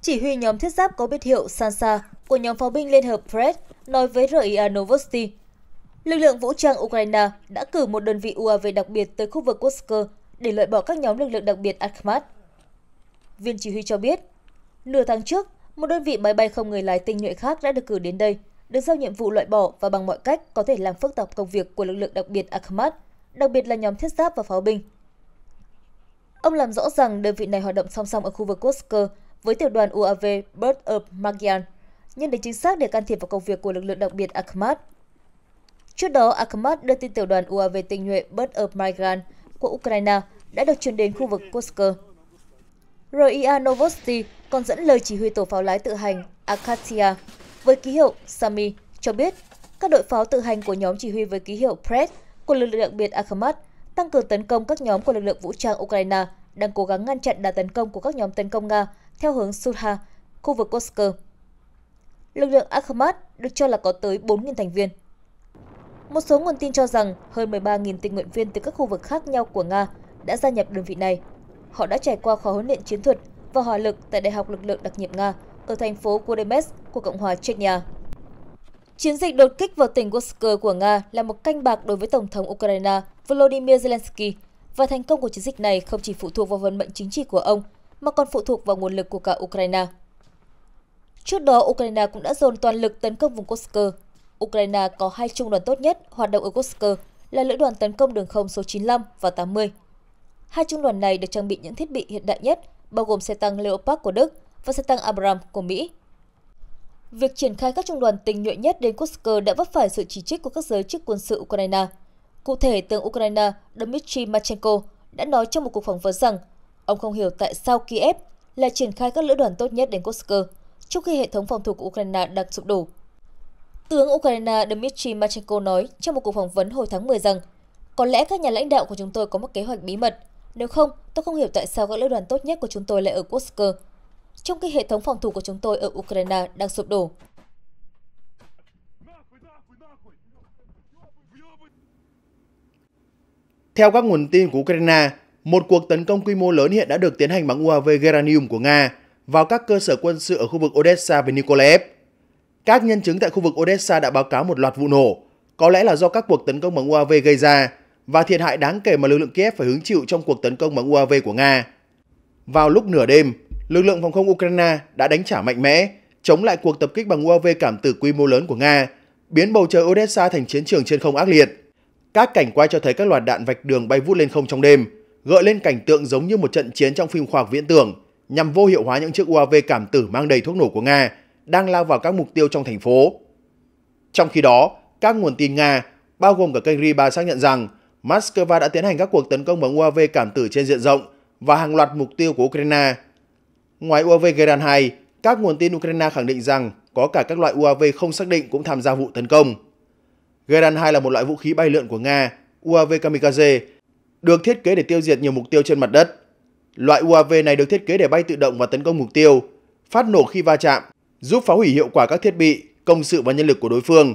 Speaker 1: Chỉ huy nhóm thiết giáp có biệt hiệu Sansa của nhóm pháo binh Liên hợp Fred nói với RIA Novosti, lực lượng vũ trang Ukraine đã cử một đơn vị UAV đặc biệt tới khu vực Kursk để loại bỏ các nhóm lực lượng đặc biệt Akhmat. Viên chỉ huy cho biết, nửa tháng trước, một đơn vị máy bay không người lái tinh nhuệ khác đã được cử đến đây được giao nhiệm vụ loại bỏ và bằng mọi cách có thể làm phức tạp công việc của lực lượng đặc biệt Akhmat, đặc biệt là nhóm thiết giáp và pháo binh. Ông làm rõ rằng đơn vị này hoạt động song song ở khu vực Kursk với tiểu đoàn UAV Bird of Magian, nhân đến chính xác để can thiệp vào công việc của lực lượng đặc biệt Akhmat. Trước đó, Akhmat đưa tin tiểu đoàn UAV tinh nhuệ Bird of Magian của Ukraine đã được chuyển đến khu vực Kursk. RIA Novosti còn dẫn lời chỉ huy tổ pháo lái tự hành Akatia với ký hiệu Sami cho biết các đội pháo tự hành của nhóm chỉ huy với ký hiệu Pred của lực lượng đặc biệt Akhmat tăng cường tấn công các nhóm của lực lượng vũ trang Ukraine đang cố gắng ngăn chặn đà tấn công của các nhóm tấn công Nga theo hướng Surha, khu vực Kursk. Lực lượng Akhmat được cho là có tới 4.000 thành viên. Một số nguồn tin cho rằng hơn 13.000 tình nguyện viên từ các khu vực khác nhau của Nga đã gia nhập đơn vị này. Họ đã trải qua khóa huấn luyện chiến thuật và hỏa lực tại Đại học Lực lượng Đặc nhiệm Nga ở thành phố Budapest của Cộng hòa Chechnya. Chiến dịch đột kích vào tỉnh Kursk của Nga là một canh bạc đối với Tổng thống Ukraine Volodymyr Zelensky và thành công của chiến dịch này không chỉ phụ thuộc vào vận mệnh chính trị của ông mà còn phụ thuộc vào nguồn lực của cả Ukraine. Trước đó, Ukraine cũng đã dồn toàn lực tấn công vùng Kursk. Ukraine có hai trung đoàn tốt nhất hoạt động ở Kursk là lữ đoàn tấn công đường không số 95 và 80. Hai trung đoàn này được trang bị những thiết bị hiện đại nhất, bao gồm xe tăng Leopard của Đức, và xe tăng Abrams của Mỹ. Việc triển khai các trung đoàn tinh nhuệ nhất đến Kursk đã vấp phải sự chỉ trích của các giới chức quân sự Ukraine. Cụ thể, tướng Ukraine Dmitry Machenko đã nói trong một cuộc phỏng vấn rằng ông không hiểu tại sao Kiev là triển khai các lữ đoàn tốt nhất đến Kursk, trong khi hệ thống phòng thủ của Ukraine đang sụp đổ. Tướng Ukraine Dmitry Machenko nói trong một cuộc phỏng vấn hồi tháng 10 rằng có lẽ các nhà lãnh đạo của chúng tôi có một kế hoạch bí mật. Nếu không, tôi không hiểu tại sao các lữ đoàn tốt nhất của chúng tôi lại ở Kursk trong khi hệ thống phòng thủ của chúng tôi ở Ukraine đang sụp đổ.
Speaker 2: Theo các nguồn tin của Ukraine, một cuộc tấn công quy mô lớn hiện đã được tiến hành bằng UAV Geranium của Nga vào các cơ sở quân sự ở khu vực Odessa và Nikolaev. Các nhân chứng tại khu vực Odessa đã báo cáo một loạt vụ nổ, có lẽ là do các cuộc tấn công bằng UAV gây ra và thiệt hại đáng kể mà lực lượng Kiev phải hứng chịu trong cuộc tấn công bằng UAV của Nga. Vào lúc nửa đêm, lực lượng phòng không Ukraine đã đánh trả mạnh mẽ, chống lại cuộc tập kích bằng UAV cảm tử quy mô lớn của Nga, biến bầu trời Odessa thành chiến trường trên không ác liệt. Các cảnh quay cho thấy các loạt đạn vạch đường bay vút lên không trong đêm, gợi lên cảnh tượng giống như một trận chiến trong phim khoa học viễn tưởng, nhằm vô hiệu hóa những chiếc UAV cảm tử mang đầy thuốc nổ của Nga đang lao vào các mục tiêu trong thành phố. Trong khi đó, các nguồn tin Nga, bao gồm cả kênh Riba xác nhận rằng Moscow đã tiến hành các cuộc tấn công bằng UAV cảm tử trên diện rộng và hàng loạt mục tiêu của Ukraine Ngoài UAV Garand 2, các nguồn tin Ukraine khẳng định rằng có cả các loại UAV không xác định cũng tham gia vụ tấn công. Garand 2 là một loại vũ khí bay lượn của Nga, UAV Kamikaze, được thiết kế để tiêu diệt nhiều mục tiêu trên mặt đất. Loại UAV này được thiết kế để bay tự động và tấn công mục tiêu, phát nổ khi va chạm, giúp phá hủy hiệu quả các thiết bị, công sự và nhân lực của đối phương.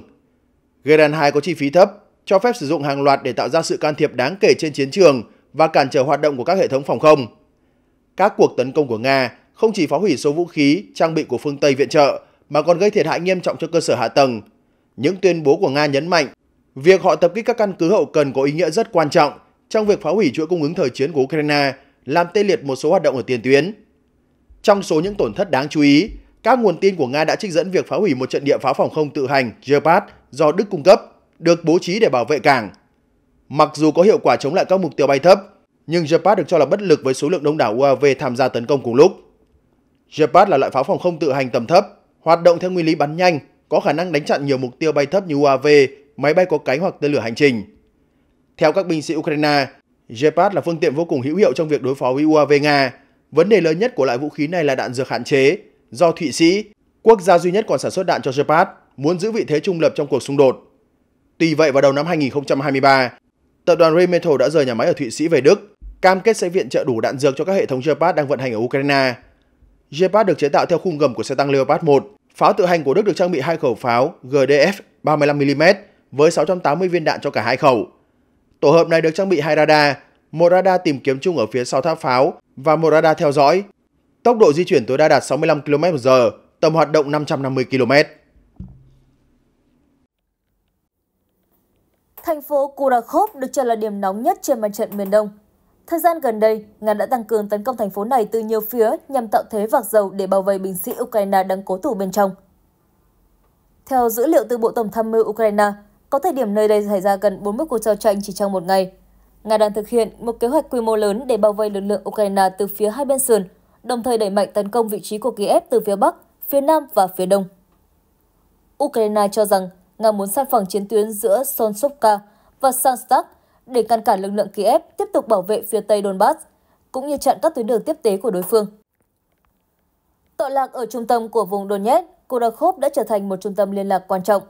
Speaker 2: Garand 2 có chi phí thấp, cho phép sử dụng hàng loạt để tạo ra sự can thiệp đáng kể trên chiến trường và cản trở hoạt động của các hệ thống phòng không. Các cuộc tấn công của Nga không chỉ phá hủy số vũ khí, trang bị của phương Tây viện trợ mà còn gây thiệt hại nghiêm trọng cho cơ sở hạ tầng. Những tuyên bố của Nga nhấn mạnh việc họ tập kích các căn cứ hậu cần có ý nghĩa rất quan trọng trong việc phá hủy chuỗi cung ứng thời chiến của Ukraine, làm tê liệt một số hoạt động ở tiền tuyến. Trong số những tổn thất đáng chú ý, các nguồn tin của Nga đã trích dẫn việc phá hủy một trận địa pháo phòng không tự hành Gepard do Đức cung cấp, được bố trí để bảo vệ cảng. Mặc dù có hiệu quả chống lại các mục tiêu bay thấp, nhưng Gepard được cho là bất lực với số lượng đông đảo UAV tham gia tấn công cùng lúc. Gepard là loại pháo phòng không tự hành tầm thấp, hoạt động theo nguyên lý bắn nhanh, có khả năng đánh chặn nhiều mục tiêu bay thấp như UAV, máy bay có cánh hoặc tên lửa hành trình. Theo các binh sĩ Ukraine, Gepard là phương tiện vô cùng hữu hiệu trong việc đối phó với UAV Nga. Vấn đề lớn nhất của loại vũ khí này là đạn dược hạn chế, do Thụy Sĩ, quốc gia duy nhất còn sản xuất đạn cho Gepard, muốn giữ vị thế trung lập trong cuộc xung đột. Tuy vậy vào đầu năm 2023, tập đoàn Rheinmetall đã rời nhà máy ở Thụy Sĩ về Đức, cam kết sẽ viện trợ đủ đạn dược cho các hệ thống Gepard đang vận hành ở Ukraine Gepard được chế tạo theo khung gầm của xe tăng Leopard 1. Pháo tự hành của Đức được trang bị hai khẩu pháo GDF 35mm với 680 viên đạn cho cả hai khẩu. Tổ hợp này được trang bị hai radar, một radar tìm kiếm chung ở phía sau tháp pháo và một radar theo dõi. Tốc độ di chuyển tối đa đạt 65 km/h, tầm hoạt động 550 km.
Speaker 1: Thành phố Kurakhov được cho là điểm nóng nhất trên mặt trận miền Đông Thời gian gần đây, Nga đã tăng cường tấn công thành phố này từ nhiều phía nhằm tạo thế vạc dầu để bảo vệ binh sĩ Ukraine đang cố thủ bên trong. Theo dữ liệu từ Bộ Tổng tham mưu Ukraine, có thời điểm nơi đây xảy ra gần 40 cuộc giao tranh chỉ trong một ngày. Nga đang thực hiện một kế hoạch quy mô lớn để bao vây lực lượng Ukraine từ phía hai bên sườn, đồng thời đẩy mạnh tấn công vị trí của Kiev từ phía Bắc, phía Nam và phía Đông. Ukraine cho rằng Nga muốn san phẳng chiến tuyến giữa Solsovka và Sanstad để ngăn cản lực lượng Kiev tiếp tục bảo vệ phía tây Donbass, cũng như chặn các tuyến đường tiếp tế của đối phương. Tọa lạc ở trung tâm của vùng Donetsk, Kurakov đã trở thành một trung tâm liên lạc quan trọng.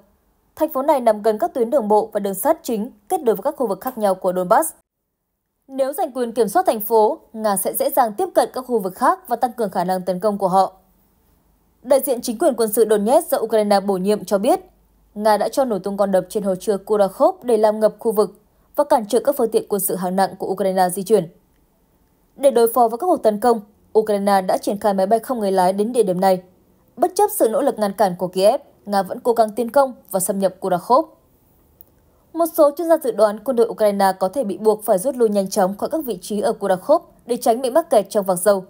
Speaker 1: Thành phố này nằm gần các tuyến đường bộ và đường sắt chính kết nối với các khu vực khác nhau của Donbass. Nếu giành quyền kiểm soát thành phố, Nga sẽ dễ dàng tiếp cận các khu vực khác và tăng cường khả năng tấn công của họ. Đại diện chính quyền quân sự Donetsk do Ukraine bổ nhiệm cho biết, Nga đã cho nổ tung con đập trên hồ chứa Kurakov để làm ngập khu vực và cản trở các phương tiện quân sự hạng nặng của Ukraine di chuyển. Để đối phó với các cuộc tấn công, Ukraine đã triển khai máy bay không người lái đến địa điểm này. Bất chấp sự nỗ lực ngăn cản của Kiev, Nga vẫn cố gắng tiến công và xâm nhập Kurakhov. Một số chuyên gia dự đoán quân đội Ukraine có thể bị buộc phải rút lui nhanh chóng khỏi các vị trí ở Kurakhov để tránh bị mắc kẹt trong vạc dầu.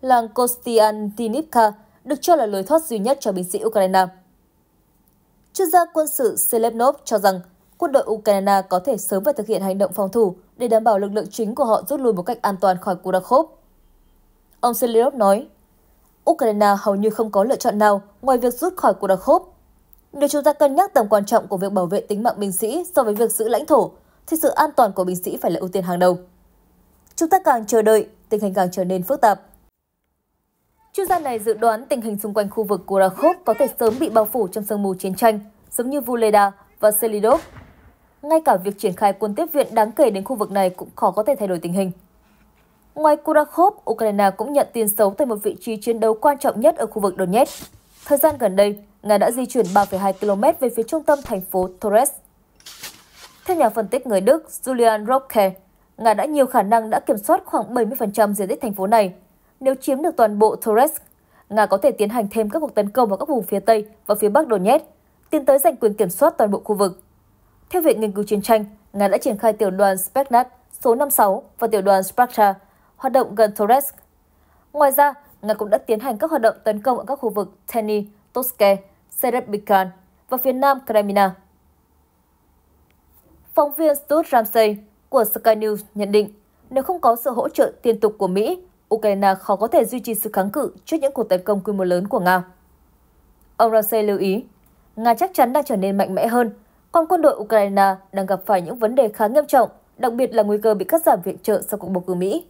Speaker 1: Làng Kostiantinivka được cho là lối thoát duy nhất cho binh sĩ Ukraine. Chuyên gia quân sự Selebnov cho rằng quân đội Ukraine có thể sớm và thực hiện hành động phòng thủ để đảm bảo lực lượng chính của họ rút lui một cách an toàn khỏi Kurakov. Ông Selirov nói, Ukraine hầu như không có lựa chọn nào ngoài việc rút khỏi Kurakov. Nếu chúng ta cân nhắc tầm quan trọng của việc bảo vệ tính mạng binh sĩ so với việc giữ lãnh thổ, thì sự an toàn của binh sĩ phải là ưu tiên hàng đầu. Chúng ta càng chờ đợi, tình hình càng trở nên phức tạp. Chuyên gia này dự đoán tình hình xung quanh khu vực Kurakov có thể sớm bị bao phủ trong sương mù chiến tranh, giống như Vuleda và Selidov ngay cả việc triển khai quân tiếp viện đáng kể đến khu vực này cũng khó có thể thay đổi tình hình. Ngoài Kurakhov, Ukraine cũng nhận tin xấu tại một vị trí chiến đấu quan trọng nhất ở khu vực Donetsk. Thời gian gần đây, Nga đã di chuyển 3,2 km về phía trung tâm thành phố Torres. Theo nhà phân tích người Đức Julian Rocke, Nga đã nhiều khả năng đã kiểm soát khoảng 70% diện tích thành phố này. Nếu chiếm được toàn bộ Torres, Nga có thể tiến hành thêm các cuộc tấn công vào các vùng phía Tây và phía Bắc Donetsk, tiến tới giành quyền kiểm soát toàn bộ khu vực. Theo Viện Nghiên cứu Chiến tranh, Nga đã triển khai tiểu đoàn Spetsnaz số 56 và tiểu đoàn Spectra hoạt động gần Torres. Ngoài ra, Nga cũng đã tiến hành các hoạt động tấn công ở các khu vực Teni, Toske, Serebikan và phía nam Crimea. Phóng viên Stuart Ramsey của Sky News nhận định, nếu không có sự hỗ trợ liên tục của Mỹ, Ukraine khó có thể duy trì sự kháng cự trước những cuộc tấn công quy mô lớn của Nga. Ông Ramsey lưu ý, Nga chắc chắn đang trở nên mạnh mẽ hơn còn quân đội Ukraine đang gặp phải những vấn đề khá nghiêm trọng, đặc biệt là nguy cơ bị cắt giảm viện trợ sau cuộc bầu cử Mỹ.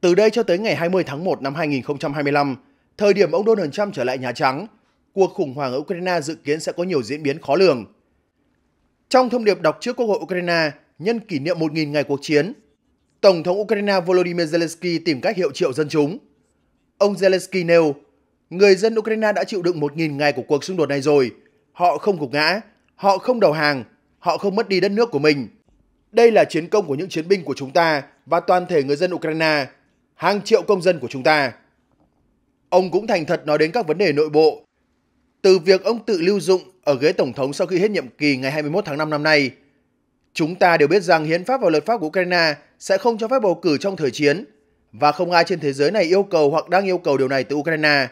Speaker 2: Từ đây cho tới ngày 20 tháng 1 năm 2025, thời điểm ông Donald Trump trở lại Nhà Trắng, cuộc khủng hoảng ở Ukraine dự kiến sẽ có nhiều diễn biến khó lường. Trong thông điệp đọc trước Quốc hội Ukraine nhân kỷ niệm 1.000 ngày cuộc chiến, Tổng thống Ukraine Volodymyr Zelensky tìm cách hiệu triệu dân chúng. Ông Zelensky nêu người dân Ukraine đã chịu đựng 1.000 ngày của cuộc xung đột này rồi. Họ không gục ngã, họ không đầu hàng, họ không mất đi đất nước của mình. Đây là chiến công của những chiến binh của chúng ta và toàn thể người dân Ukraine, hàng triệu công dân của chúng ta. Ông cũng thành thật nói đến các vấn đề nội bộ. Từ việc ông tự lưu dụng ở ghế Tổng thống sau khi hết nhiệm kỳ ngày 21 tháng 5 năm nay, chúng ta đều biết rằng hiến pháp và luật pháp của Ukraine sẽ không cho phép bầu cử trong thời chiến và không ai trên thế giới này yêu cầu hoặc đang yêu cầu điều này từ Ukraine.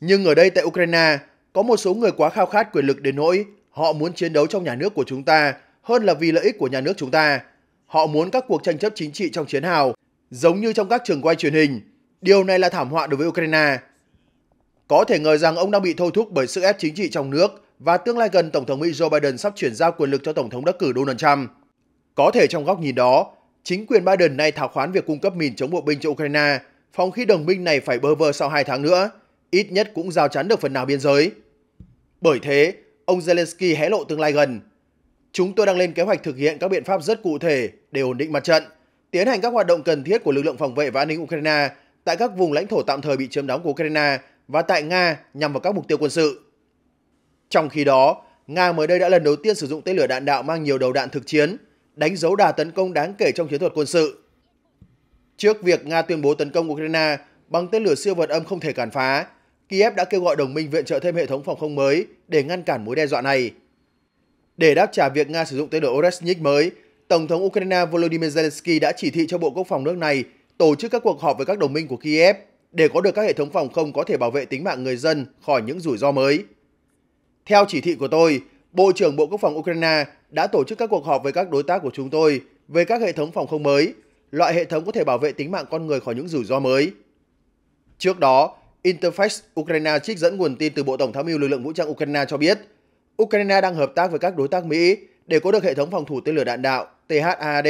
Speaker 2: Nhưng ở đây tại Ukraine, có một số người quá khao khát quyền lực đến nỗi họ muốn chiến đấu trong nhà nước của chúng ta hơn là vì lợi ích của nhà nước chúng ta. Họ muốn các cuộc tranh chấp chính trị trong chiến hào, giống như trong các trường quay truyền hình. Điều này là thảm họa đối với Ukraine. Có thể ngờ rằng ông đang bị thôi thúc bởi sức ép chính trị trong nước và tương lai gần Tổng thống Mỹ Joe Biden sắp chuyển giao quyền lực cho Tổng thống đắc cử Donald Trump. Có thể trong góc nhìn đó, chính quyền Biden nay thảo khoán việc cung cấp mìn chống bộ binh cho Ukraine, phòng khi đồng minh này phải bơ vơ sau 2 tháng nữa – ít nhất cũng giao chắn được phần nào biên giới. Bởi thế, ông Zelensky hé lộ tương lai gần. Chúng tôi đang lên kế hoạch thực hiện các biện pháp rất cụ thể để ổn định mặt trận, tiến hành các hoạt động cần thiết của lực lượng phòng vệ và an ninh Ukraine tại các vùng lãnh thổ tạm thời bị chiếm đóng của Ukraine và tại Nga nhằm vào các mục tiêu quân sự. Trong khi đó, Nga mới đây đã lần đầu tiên sử dụng tên lửa đạn đạo mang nhiều đầu đạn thực chiến, đánh dấu đà tấn công đáng kể trong chiến thuật quân sự. Trước việc Nga tuyên bố tấn công Ukraine bằng tên lửa siêu vật âm không thể cản phá, Kiev đã kêu gọi đồng minh viện trợ thêm hệ thống phòng không mới để ngăn cản mối đe dọa này. Để đáp trả việc Nga sử dụng tên lửa Oresnik mới, Tổng thống Ukraine Volodymyr Zelensky đã chỉ thị cho Bộ Quốc phòng nước này tổ chức các cuộc họp với các đồng minh của Kiev để có được các hệ thống phòng không có thể bảo vệ tính mạng người dân khỏi những rủi ro mới. Theo chỉ thị của tôi, Bộ trưởng Bộ Quốc phòng Ukraine đã tổ chức các cuộc họp với các đối tác của chúng tôi về các hệ thống phòng không mới, loại hệ thống có thể bảo vệ tính mạng con người khỏi những rủi ro mới. Trước đó, Interfax Ukraine trích dẫn nguồn tin từ Bộ Tổng tham mưu lực lượng vũ trang Ukraine cho biết, Ukraine đang hợp tác với các đối tác Mỹ để có được hệ thống phòng thủ tên lửa đạn đạo THAAD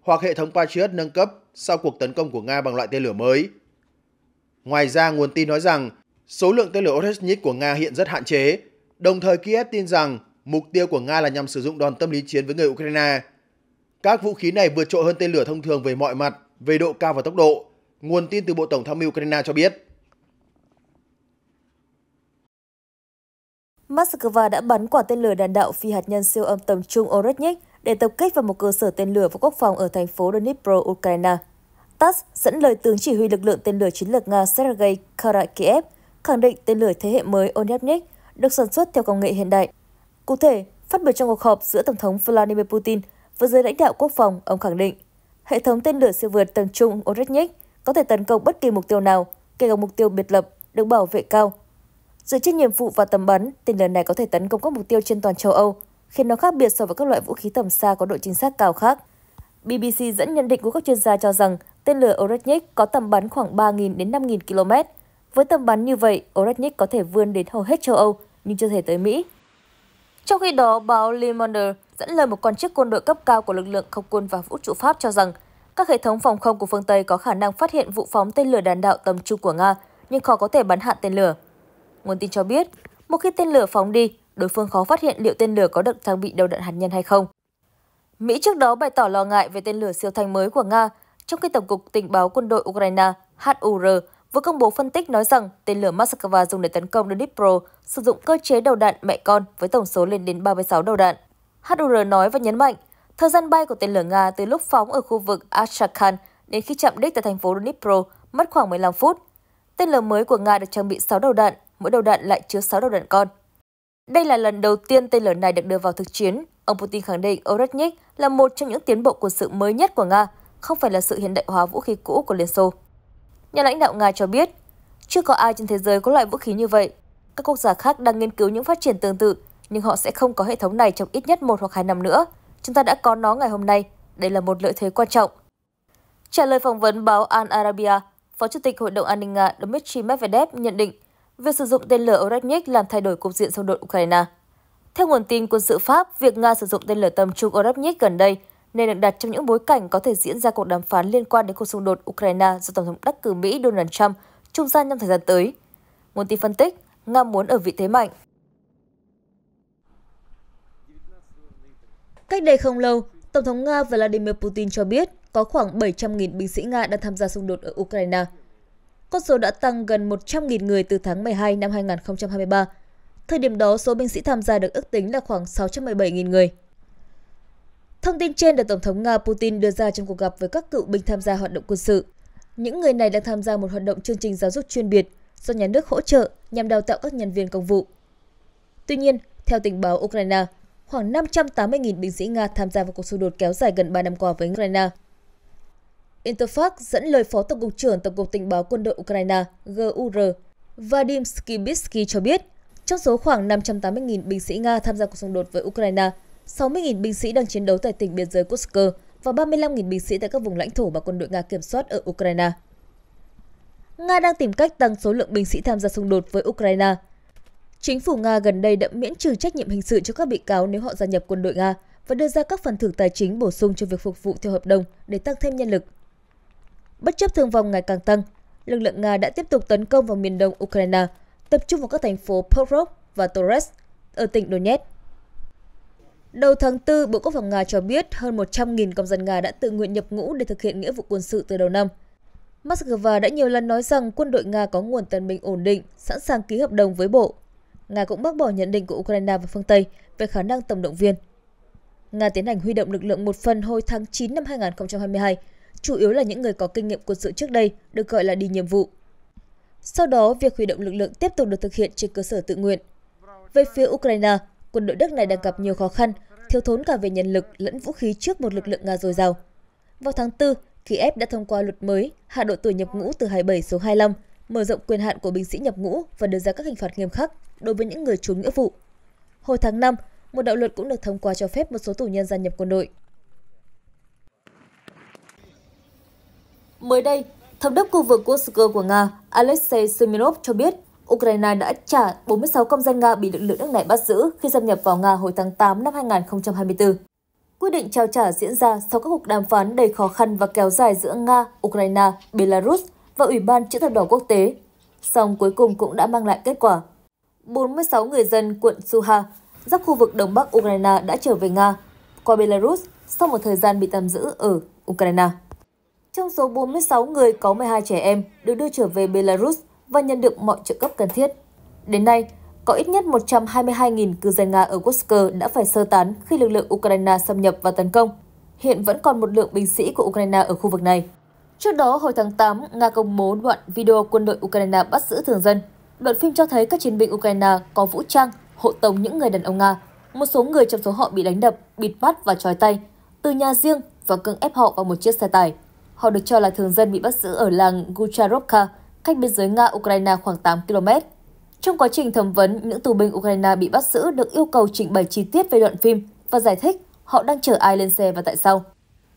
Speaker 2: hoặc hệ thống Patriot nâng cấp sau cuộc tấn công của Nga bằng loại tên lửa mới. Ngoài ra, nguồn tin nói rằng số lượng tên lửa Oreshnik của Nga hiện rất hạn chế, đồng thời Kiev tin rằng mục tiêu của Nga là nhằm sử dụng đòn tâm lý chiến với người Ukraine. Các vũ khí này vượt trội hơn tên lửa thông thường về mọi mặt, về độ cao và tốc độ, nguồn tin từ Bộ Tổng tham mưu Ukraine cho biết.
Speaker 1: Moscow đã bắn quả tên lửa đạn đạo phi hạt nhân siêu âm tầm trung Oretnik để tập kích vào một cơ sở tên lửa và quốc phòng ở thành phố Donetsk, Ukraine. TASS dẫn lời tướng chỉ huy lực lượng tên lửa chiến lược Nga Sergei Karakiev khẳng định tên lửa thế hệ mới Onevnik được sản xuất theo công nghệ hiện đại. Cụ thể, phát biểu trong cuộc họp giữa Tổng thống Vladimir Putin và giới lãnh đạo quốc phòng, ông khẳng định hệ thống tên lửa siêu vượt tầm trung Onevnik có thể tấn công bất kỳ mục tiêu nào, kể cả mục tiêu biệt lập được bảo vệ cao Dựa trên nhiệm vụ và tầm bắn, tên lửa này có thể tấn công các mục tiêu trên toàn châu Âu, khiến nó khác biệt so với các loại vũ khí tầm xa có độ chính xác cao khác. BBC dẫn nhận định của các chuyên gia cho rằng tên lửa Oreshnik có tầm bắn khoảng 3.000 đến 5.000 km. Với tầm bắn như vậy, Oreshnik có thể vươn đến hầu hết châu Âu, nhưng chưa thể tới Mỹ. Trong khi đó, báo Le Monde dẫn lời một quan chức quân đội cấp cao của lực lượng không quân và vũ trụ Pháp cho rằng các hệ thống phòng không của phương Tây có khả năng phát hiện vụ phóng tên lửa đạn đạo tầm trung của Nga, nhưng khó có thể bắn hạ tên lửa nguồn tin cho biết, một khi tên lửa phóng đi, đối phương khó phát hiện liệu tên lửa có được trang bị đầu đạn hạt nhân hay không. Mỹ trước đó bày tỏ lo ngại về tên lửa siêu thanh mới của Nga, trong khi Tổng cục Tình báo Quân đội Ukraine HUR vừa công bố phân tích nói rằng tên lửa Moscow dùng để tấn công Dnipro sử dụng cơ chế đầu đạn mẹ con với tổng số lên đến 36 đầu đạn. HUR nói và nhấn mạnh, thời gian bay của tên lửa Nga từ lúc phóng ở khu vực Astrakhan đến khi chạm đích tại thành phố Dnipro mất khoảng 15 phút. Tên lửa mới của Nga được trang bị 6 đầu đạn mỗi đầu đạn lại chứa 6 đầu đạn con. Đây là lần đầu tiên tên lửa này được đưa vào thực chiến. Ông Putin khẳng định Oretnik là một trong những tiến bộ quân sự mới nhất của Nga, không phải là sự hiện đại hóa vũ khí cũ của Liên Xô. Nhà lãnh đạo Nga cho biết, chưa có ai trên thế giới có loại vũ khí như vậy. Các quốc gia khác đang nghiên cứu những phát triển tương tự, nhưng họ sẽ không có hệ thống này trong ít nhất một hoặc hai năm nữa. Chúng ta đã có nó ngày hôm nay, đây là một lợi thế quan trọng. Trả lời phỏng vấn báo Al Arabia, Phó Chủ tịch Hội đồng An ninh Nga Dmitry Medvedev nhận định việc sử dụng tên lửa Oreknik làm thay đổi cục diện xung đột Ukraine. Theo nguồn tin quân sự Pháp, việc Nga sử dụng tên lửa tầm trung Oreknik gần đây nên được đặt trong những bối cảnh có thể diễn ra cuộc đàm phán liên quan đến cuộc xung đột Ukraine do Tổng thống đắc cử Mỹ Donald Trump trung gian trong thời gian tới. Nguồn tin phân tích, Nga muốn ở vị thế mạnh. Cách đây không lâu, Tổng thống Nga Vladimir Putin cho biết có khoảng 700.000 binh sĩ Nga đang tham gia xung đột ở Ukraine. Con số đã tăng gần 100.000 người từ tháng 12 năm 2023. Thời điểm đó, số binh sĩ tham gia được ước tính là khoảng 617.000 người. Thông tin trên được Tổng thống Nga Putin đưa ra trong cuộc gặp với các cựu binh tham gia hoạt động quân sự. Những người này đang tham gia một hoạt động chương trình giáo dục chuyên biệt do nhà nước hỗ trợ nhằm đào tạo các nhân viên công vụ. Tuy nhiên, theo tình báo Ukraine, khoảng 580.000 binh sĩ Nga tham gia vào cuộc xung đột kéo dài gần 3 năm qua với Ukraine. Interfax dẫn lời Phó Tổng cục trưởng Tổng cục Tình báo Quân đội Ukraine GUR Vadim Skibitsky cho biết, trong số khoảng 580.000 binh sĩ Nga tham gia cuộc xung đột với Ukraine, 60.000 binh sĩ đang chiến đấu tại tỉnh biên giới Kursk và 35.000 binh sĩ tại các vùng lãnh thổ mà quân đội Nga kiểm soát ở Ukraine. Nga đang tìm cách tăng số lượng binh sĩ tham gia xung đột với Ukraine. Chính phủ Nga gần đây đã miễn trừ trách nhiệm hình sự cho các bị cáo nếu họ gia nhập quân đội Nga và đưa ra các phần thưởng tài chính bổ sung cho việc phục vụ theo hợp đồng để tăng thêm nhân lực. Bất chấp thương vong ngày càng tăng, lực lượng Nga đã tiếp tục tấn công vào miền đông Ukraine, tập trung vào các thành phố Pokrov và Torres ở tỉnh Donetsk. Đầu tháng 4, Bộ Quốc phòng Nga cho biết hơn 100.000 công dân Nga đã tự nguyện nhập ngũ để thực hiện nghĩa vụ quân sự từ đầu năm. Moscow đã nhiều lần nói rằng quân đội Nga có nguồn tân binh ổn định, sẵn sàng ký hợp đồng với Bộ. Nga cũng bác bỏ nhận định của Ukraine và phương Tây về khả năng tổng động viên. Nga tiến hành huy động lực lượng một phần hồi tháng 9 năm 2022 chủ yếu là những người có kinh nghiệm quân sự trước đây, được gọi là đi nhiệm vụ. Sau đó, việc huy động lực lượng tiếp tục được thực hiện trên cơ sở tự nguyện. Về phía Ukraine, quân đội nước này đang gặp nhiều khó khăn, thiếu thốn cả về nhân lực lẫn vũ khí trước một lực lượng Nga dồi dào. Vào tháng 4, Kiev đã thông qua luật mới hạ độ tuổi nhập ngũ từ 27 xuống 25, mở rộng quyền hạn của binh sĩ nhập ngũ và đưa ra các hình phạt nghiêm khắc đối với những người trốn nghĩa vụ. Hồi tháng 5, một đạo luật cũng được thông qua cho phép một số tù nhân gia nhập quân đội. Mới đây, thống đốc khu vực Kursk của Nga Alexei Semirov cho biết Ukraine đã trả 46 công dân Nga bị lực lượng nước này bắt giữ khi xâm nhập vào Nga hồi tháng 8 năm 2024. Quyết định trao trả diễn ra sau các cuộc đàm phán đầy khó khăn và kéo dài giữa Nga, Ukraine, Belarus và Ủy ban Chữ thập đỏ quốc tế. Song cuối cùng cũng đã mang lại kết quả. 46 người dân quận Suha, giáp khu vực Đông Bắc Ukraine đã trở về Nga qua Belarus sau một thời gian bị tạm giữ ở Ukraine. Trong số 46 người có 12 trẻ em được đưa trở về Belarus và nhận được mọi trợ cấp cần thiết. Đến nay, có ít nhất 122.000 cư dân Nga ở Kursk đã phải sơ tán khi lực lượng Ukraine xâm nhập và tấn công. Hiện vẫn còn một lượng binh sĩ của Ukraine ở khu vực này. Trước đó, hồi tháng 8, Nga công bố đoạn video quân đội Ukraine bắt giữ thường dân. Đoạn phim cho thấy các chiến binh Ukraine có vũ trang, hộ tống những người đàn ông Nga. Một số người trong số họ bị đánh đập, bịt mắt và trói tay, từ nhà riêng và cưỡng ép họ vào một chiếc xe tải. Họ được cho là thường dân bị bắt giữ ở làng Gucharovka, cách biên giới Nga-Ukraine khoảng 8 km. Trong quá trình thẩm vấn, những tù binh Ukraine bị bắt giữ được yêu cầu trình bày chi tiết về đoạn phim và giải thích họ đang chở ai lên xe và tại sao.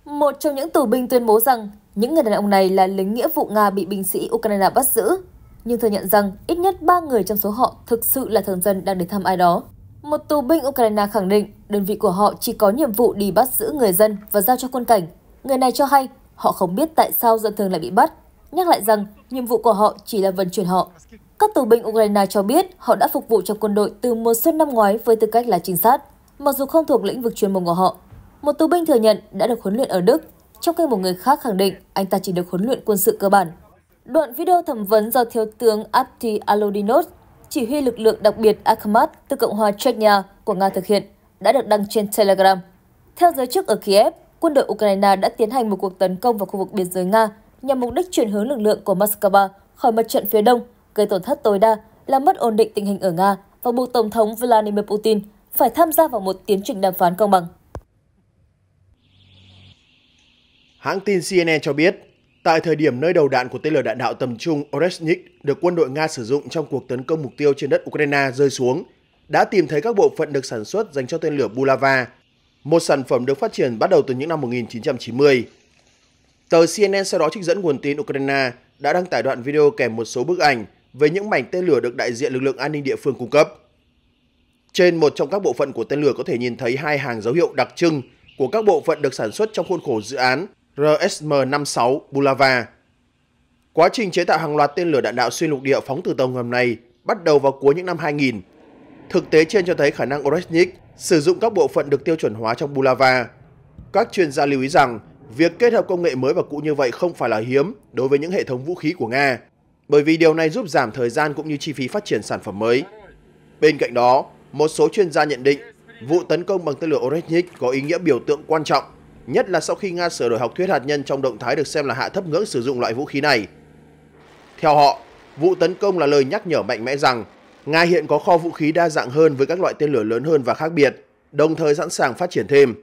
Speaker 1: Một trong những tù binh tuyên bố rằng những người đàn ông này là lính nghĩa vụ Nga bị binh sĩ Ukraine bắt giữ, nhưng thừa nhận rằng ít nhất 3 người trong số họ thực sự là thường dân đang đến thăm ai đó. Một tù binh Ukraine khẳng định đơn vị của họ chỉ có nhiệm vụ đi bắt giữ người dân và giao cho quân cảnh. Người này cho hay Họ không biết tại sao dân thường lại bị bắt, nhắc lại rằng nhiệm vụ của họ chỉ là vận chuyển họ. Các tù binh Ukraine cho biết họ đã phục vụ cho quân đội từ mùa xuân năm ngoái với tư cách là trinh sát, mặc dù không thuộc lĩnh vực chuyên môn của họ. Một tù binh thừa nhận đã được huấn luyện ở Đức, trong khi một người khác khẳng định anh ta chỉ được huấn luyện quân sự cơ bản. Đoạn video thẩm vấn do Thiếu tướng Apti Alodinot, chỉ huy lực lượng đặc biệt Akhmat từ Cộng hòa Chechnya của Nga thực hiện, đã được đăng trên Telegram. Theo giới chức ở Kiev, quân đội Ukraine đã tiến hành một cuộc tấn công vào khu vực biên giới Nga nhằm mục đích chuyển hướng lực lượng của Moscow khỏi mặt trận phía đông, gây tổn thất tối đa, làm mất ổn định tình hình ở Nga và buộc Tổng thống Vladimir Putin phải tham gia vào một tiến trình đàm phán công bằng.
Speaker 2: Hãng tin CNN cho biết, tại thời điểm nơi đầu đạn của tên lửa đạn đạo tầm trung Oreshnik được quân đội Nga sử dụng trong cuộc tấn công mục tiêu trên đất Ukraine rơi xuống, đã tìm thấy các bộ phận được sản xuất dành cho tên lửa Bulava một sản phẩm được phát triển bắt đầu từ những năm 1990. Tờ CNN sau đó trích dẫn nguồn tin Ukraine đã đăng tải đoạn video kèm một số bức ảnh về những mảnh tên lửa được đại diện lực lượng an ninh địa phương cung cấp. Trên một trong các bộ phận của tên lửa có thể nhìn thấy hai hàng dấu hiệu đặc trưng của các bộ phận được sản xuất trong khuôn khổ dự án RSM-56 Bulava. Quá trình chế tạo hàng loạt tên lửa đạn đạo xuyên lục địa phóng từ tàu ngầm này bắt đầu vào cuối những năm 2000. Thực tế trên cho thấy khả năng Oresnik sử dụng các bộ phận được tiêu chuẩn hóa trong Bulava. Các chuyên gia lưu ý rằng, việc kết hợp công nghệ mới và cũ như vậy không phải là hiếm đối với những hệ thống vũ khí của Nga, bởi vì điều này giúp giảm thời gian cũng như chi phí phát triển sản phẩm mới. Bên cạnh đó, một số chuyên gia nhận định vụ tấn công bằng tên lửa Oreshnik có ý nghĩa biểu tượng quan trọng, nhất là sau khi Nga sửa đổi học thuyết hạt nhân trong động thái được xem là hạ thấp ngưỡng sử dụng loại vũ khí này. Theo họ, vụ tấn công là lời nhắc nhở mạnh mẽ rằng Nga hiện có kho vũ khí đa dạng hơn với các loại tên lửa lớn hơn và khác biệt, đồng thời sẵn sàng phát triển thêm.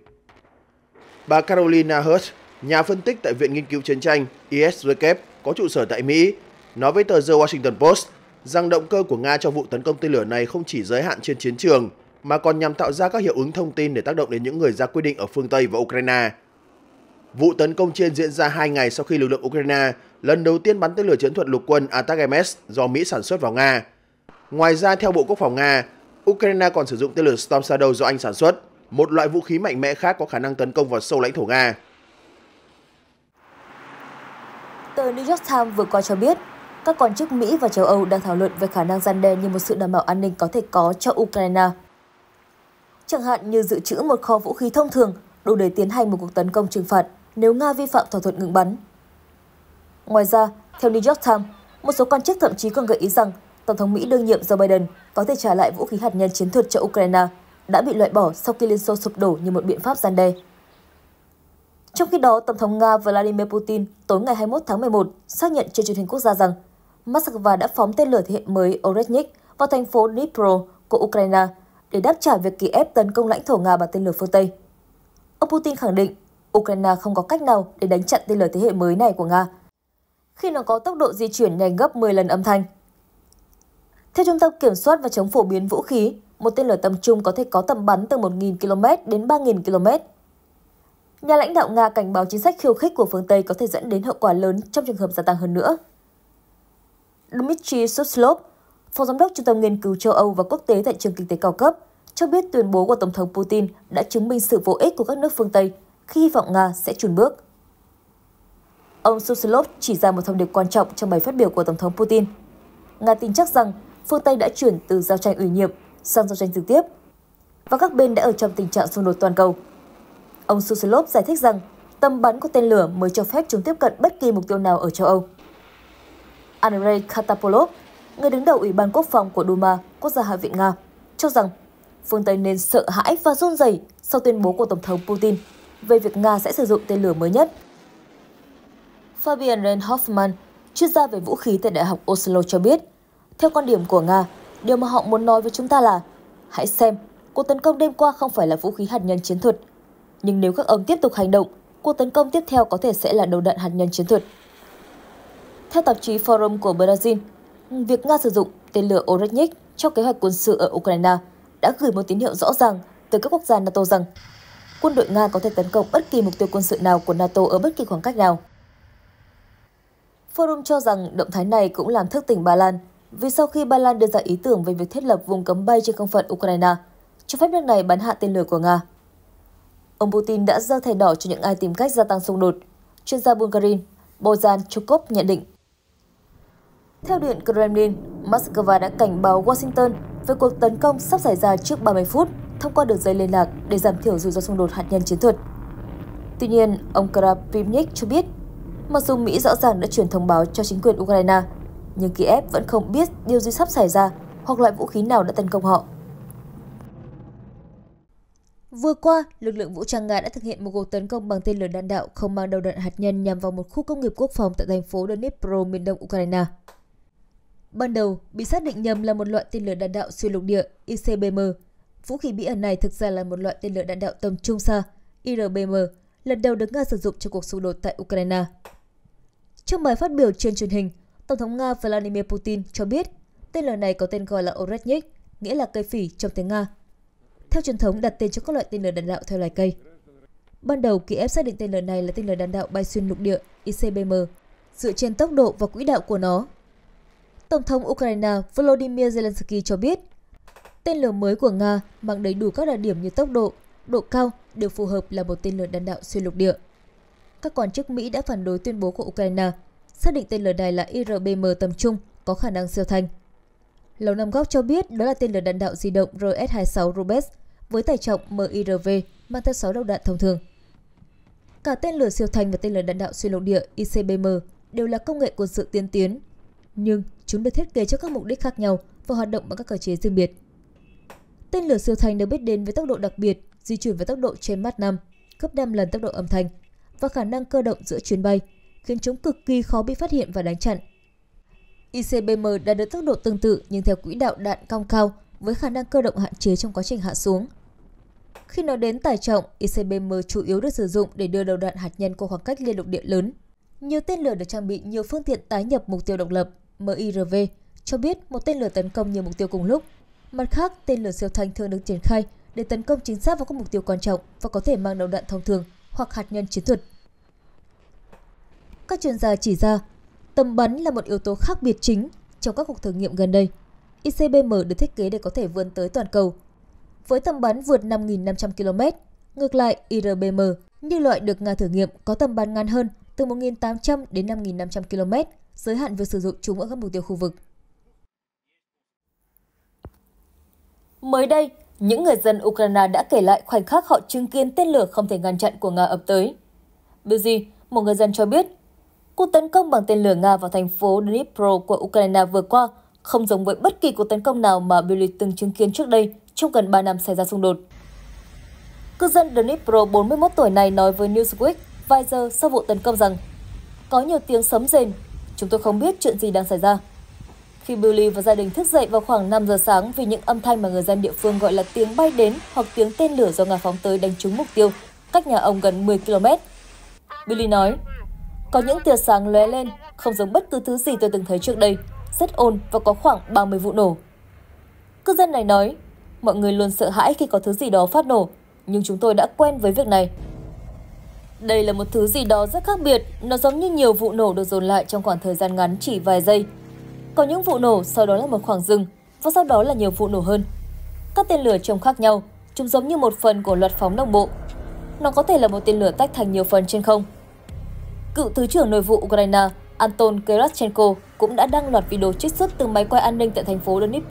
Speaker 2: Bà Carolina Hurst, nhà phân tích tại Viện Nghiên cứu Chiến tranh ISRKEP có trụ sở tại Mỹ, nói với tờ The Washington Post rằng động cơ của Nga trong vụ tấn công tên lửa này không chỉ giới hạn trên chiến trường, mà còn nhằm tạo ra các hiệu ứng thông tin để tác động đến những người ra quyết định ở phương Tây và Ukraine. Vụ tấn công trên diễn ra 2 ngày sau khi lực lượng Ukraine lần đầu tiên bắn tên lửa chiến thuật lục quân atak do Mỹ sản xuất vào Nga, Ngoài ra, theo Bộ Quốc phòng Nga, Ukraine còn sử dụng tên lửa Storm Shadow do Anh sản xuất, một loại vũ khí mạnh mẽ khác có khả năng tấn công vào sâu lãnh thổ Nga.
Speaker 1: Tờ New York Times vừa qua cho biết, các quan chức Mỹ và châu Âu đang thảo luận về khả năng gian đe như một sự đảm bảo an ninh có thể có cho Ukraine. Chẳng hạn như dự trữ một kho vũ khí thông thường đủ để tiến hành một cuộc tấn công trừng phạt nếu Nga vi phạm thỏa thuận ngừng bắn. Ngoài ra, theo New York Times, một số quan chức thậm chí còn gợi ý rằng Tổng thống Mỹ đương nhiệm Joe Biden có thể trả lại vũ khí hạt nhân chiến thuật cho Ukraine đã bị loại bỏ sau khi Liên Xô sụp đổ như một biện pháp gian đe. Trong khi đó, Tổng thống Nga Vladimir Putin tối ngày 21 tháng 11 xác nhận trên truyền hình quốc gia rằng Moscow đã phóng tên lửa thế hệ mới Oresnik vào thành phố Dnipro của Ukraine để đáp trả việc Kiev tấn công lãnh thổ Nga bằng tên lửa phương Tây. Ông Putin khẳng định Ukraine không có cách nào để đánh chặn tên lửa thế hệ mới này của Nga, khi nó có tốc độ di chuyển nhanh gấp 10 lần âm thanh. Theo Trung tâm Kiểm soát và Chống phổ biến vũ khí, một tên lửa tầm trung có thể có tầm bắn từ 1.000 km đến 3.000 km. Nhà lãnh đạo Nga cảnh báo chính sách khiêu khích của phương Tây có thể dẫn đến hậu quả lớn trong trường hợp gia tăng hơn nữa. Dmitry Suslov, Phó Giám đốc Trung tâm Nghiên cứu châu Âu và Quốc tế tại Trường Kinh tế Cao cấp, cho biết tuyên bố của Tổng thống Putin đã chứng minh sự vô ích của các nước phương Tây khi hy vọng Nga sẽ chùn bước. Ông Suslov chỉ ra một thông điệp quan trọng trong bài phát biểu của Tổng thống Putin. Nga tin chắc rằng phương Tây đã chuyển từ giao tranh ủy nhiệm sang giao tranh trực tiếp và các bên đã ở trong tình trạng xung đột toàn cầu. Ông Susilov giải thích rằng tầm bắn của tên lửa mới cho phép chúng tiếp cận bất kỳ mục tiêu nào ở châu Âu. Andrei Katapolov, người đứng đầu Ủy ban Quốc phòng của Duma, Quốc gia Hạ viện Nga, cho rằng phương Tây nên sợ hãi và run rẩy sau tuyên bố của Tổng thống Putin về việc Nga sẽ sử dụng tên lửa mới nhất. Fabian Ren Hoffman, chuyên gia về vũ khí tại Đại học Oslo cho biết, theo quan điểm của Nga, điều mà họ muốn nói với chúng ta là hãy xem, cuộc tấn công đêm qua không phải là vũ khí hạt nhân chiến thuật. Nhưng nếu các ông tiếp tục hành động, cuộc tấn công tiếp theo có thể sẽ là đầu đạn hạt nhân chiến thuật. Theo tạp chí Forum của Brazil, việc Nga sử dụng tên lửa Orechnik cho kế hoạch quân sự ở Ukraine đã gửi một tín hiệu rõ ràng tới các quốc gia NATO rằng quân đội Nga có thể tấn công bất kỳ mục tiêu quân sự nào của NATO ở bất kỳ khoảng cách nào. Forum cho rằng động thái này cũng làm thức tỉnh Ba Lan vì sau khi Ba Lan đưa ra ý tưởng về việc thiết lập vùng cấm bay trên không phận Ukraine, cho phép nước này bắn hạ tên lửa của Nga. Ông Putin đã giơ thẻ đỏ cho những ai tìm cách gia tăng xung đột, chuyên gia Bulgarin Bojan Chukov nhận định. Theo Điện Kremlin, Moscow đã cảnh báo Washington về cuộc tấn công sắp xảy ra trước 30 phút thông qua đường dây liên lạc để giảm thiểu rủi ro xung đột hạt nhân chiến thuật. Tuy nhiên, ông Krapivnik cho biết, mặc dù Mỹ rõ ràng đã truyền thông báo cho chính quyền Ukraine nhưng Kiev vẫn không biết điều gì sắp xảy ra hoặc loại vũ khí nào đã tấn công họ. Vừa qua, lực lượng vũ trang Nga đã thực hiện một cuộc tấn công bằng tên lửa đạn đạo không mang đầu đạn hạt nhân nhằm vào một khu công nghiệp quốc phòng tại thành phố Donetsk miền đông Ukraine. Ban đầu, bị xác định nhầm là một loại tên lửa đạn đạo xuyên lục địa ICBM. Vũ khí bí ẩn này thực ra là một loại tên lửa đạn đạo tầm trung xa IRBM, lần đầu được Nga sử dụng cho cuộc xung đột tại Ukraine. Trong bài phát biểu trên truyền hình, Tổng thống Nga Vladimir Putin cho biết tên lửa này có tên gọi là Oretnik, nghĩa là cây phỉ trong tiếng Nga. Theo truyền thống đặt tên cho các loại tên lửa đạn đạo theo loài cây. Ban đầu, Kiev xác định tên lửa này là tên lửa đạn đạo bay xuyên lục địa ICBM, dựa trên tốc độ và quỹ đạo của nó. Tổng thống Ukraine Volodymyr Zelensky cho biết, tên lửa mới của Nga mang đầy đủ các đặc điểm như tốc độ, độ cao đều phù hợp là một tên lửa đạn đạo xuyên lục địa. Các quan chức Mỹ đã phản đối tuyên bố của Ukraine xác định tên lửa này là IRBM tầm trung, có khả năng siêu thanh. Lầu Năm Góc cho biết đó là tên lửa đạn đạo di động RS-26 Rubes với tải trọng MIRV mang theo 6 đầu đạn thông thường. Cả tên lửa siêu thanh và tên lửa đạn đạo xuyên lục địa ICBM đều là công nghệ quân sự tiên tiến, nhưng chúng được thiết kế cho các mục đích khác nhau và hoạt động bằng các cơ chế riêng biệt. Tên lửa siêu thanh được biết đến với tốc độ đặc biệt, di chuyển với tốc độ trên Mach 5, gấp 5 lần tốc độ âm thanh và khả năng cơ động giữa chuyến bay – khiến chúng cực kỳ khó bị phát hiện và đánh chặn. ICBM đã được tốc độ tương tự nhưng theo quỹ đạo đạn cong cao với khả năng cơ động hạn chế trong quá trình hạ xuống. Khi nói đến tải trọng, ICBM chủ yếu được sử dụng để đưa đầu đạn hạt nhân qua khoảng cách liên lục địa lớn. Nhiều tên lửa được trang bị nhiều phương tiện tái nhập mục tiêu độc lập, MIRV, cho biết một tên lửa tấn công nhiều mục tiêu cùng lúc. Mặt khác, tên lửa siêu thanh thường được triển khai để tấn công chính xác vào các mục tiêu quan trọng và có thể mang đầu đạn thông thường hoặc hạt nhân chiến thuật các chuyên gia chỉ ra tầm bắn là một yếu tố khác biệt chính trong các cuộc thử nghiệm gần đây. ICBM được thiết kế để có thể vươn tới toàn cầu. Với tầm bắn vượt 5.500 km, ngược lại IRBM, như loại được Nga thử nghiệm có tầm bắn ngắn hơn từ 1.800 đến 5.500 km, giới hạn việc sử dụng chúng ở các mục tiêu khu vực. Mới đây, những người dân Ukraine đã kể lại khoảnh khắc họ chứng kiến tên lửa không thể ngăn chặn của Nga ập tới. gì một người dân cho biết, Cuộc tấn công bằng tên lửa Nga vào thành phố Dnipro của Ukraine vừa qua không giống với bất kỳ cuộc tấn công nào mà Belarus từng chứng kiến trước đây trong gần 3 năm xảy ra xung đột. Cư dân Dnipro 41 tuổi này nói với Newsweek vài giờ sau vụ tấn công rằng có nhiều tiếng sấm rền, chúng tôi không biết chuyện gì đang xảy ra. Khi Billy và gia đình thức dậy vào khoảng 5 giờ sáng vì những âm thanh mà người dân địa phương gọi là tiếng bay đến hoặc tiếng tên lửa do Nga phóng tới đánh trúng mục tiêu, cách nhà ông gần 10 km. Billy nói, có những tia sáng lóe lên, không giống bất cứ thứ gì tôi từng thấy trước đây, rất ồn và có khoảng 30 vụ nổ. Cư dân này nói, mọi người luôn sợ hãi khi có thứ gì đó phát nổ, nhưng chúng tôi đã quen với việc này. Đây là một thứ gì đó rất khác biệt, nó giống như nhiều vụ nổ được dồn lại trong khoảng thời gian ngắn chỉ vài giây. Có những vụ nổ sau đó là một khoảng rừng, và sau đó là nhiều vụ nổ hơn. Các tên lửa trông khác nhau, chúng giống như một phần của luật phóng đồng bộ. Nó có thể là một tên lửa tách thành nhiều phần trên không, Cựu Thứ trưởng Nội vụ Ukraine Anton Kerachenko cũng đã đăng loạt video trích xuất từ máy quay an ninh tại thành phố Donetsk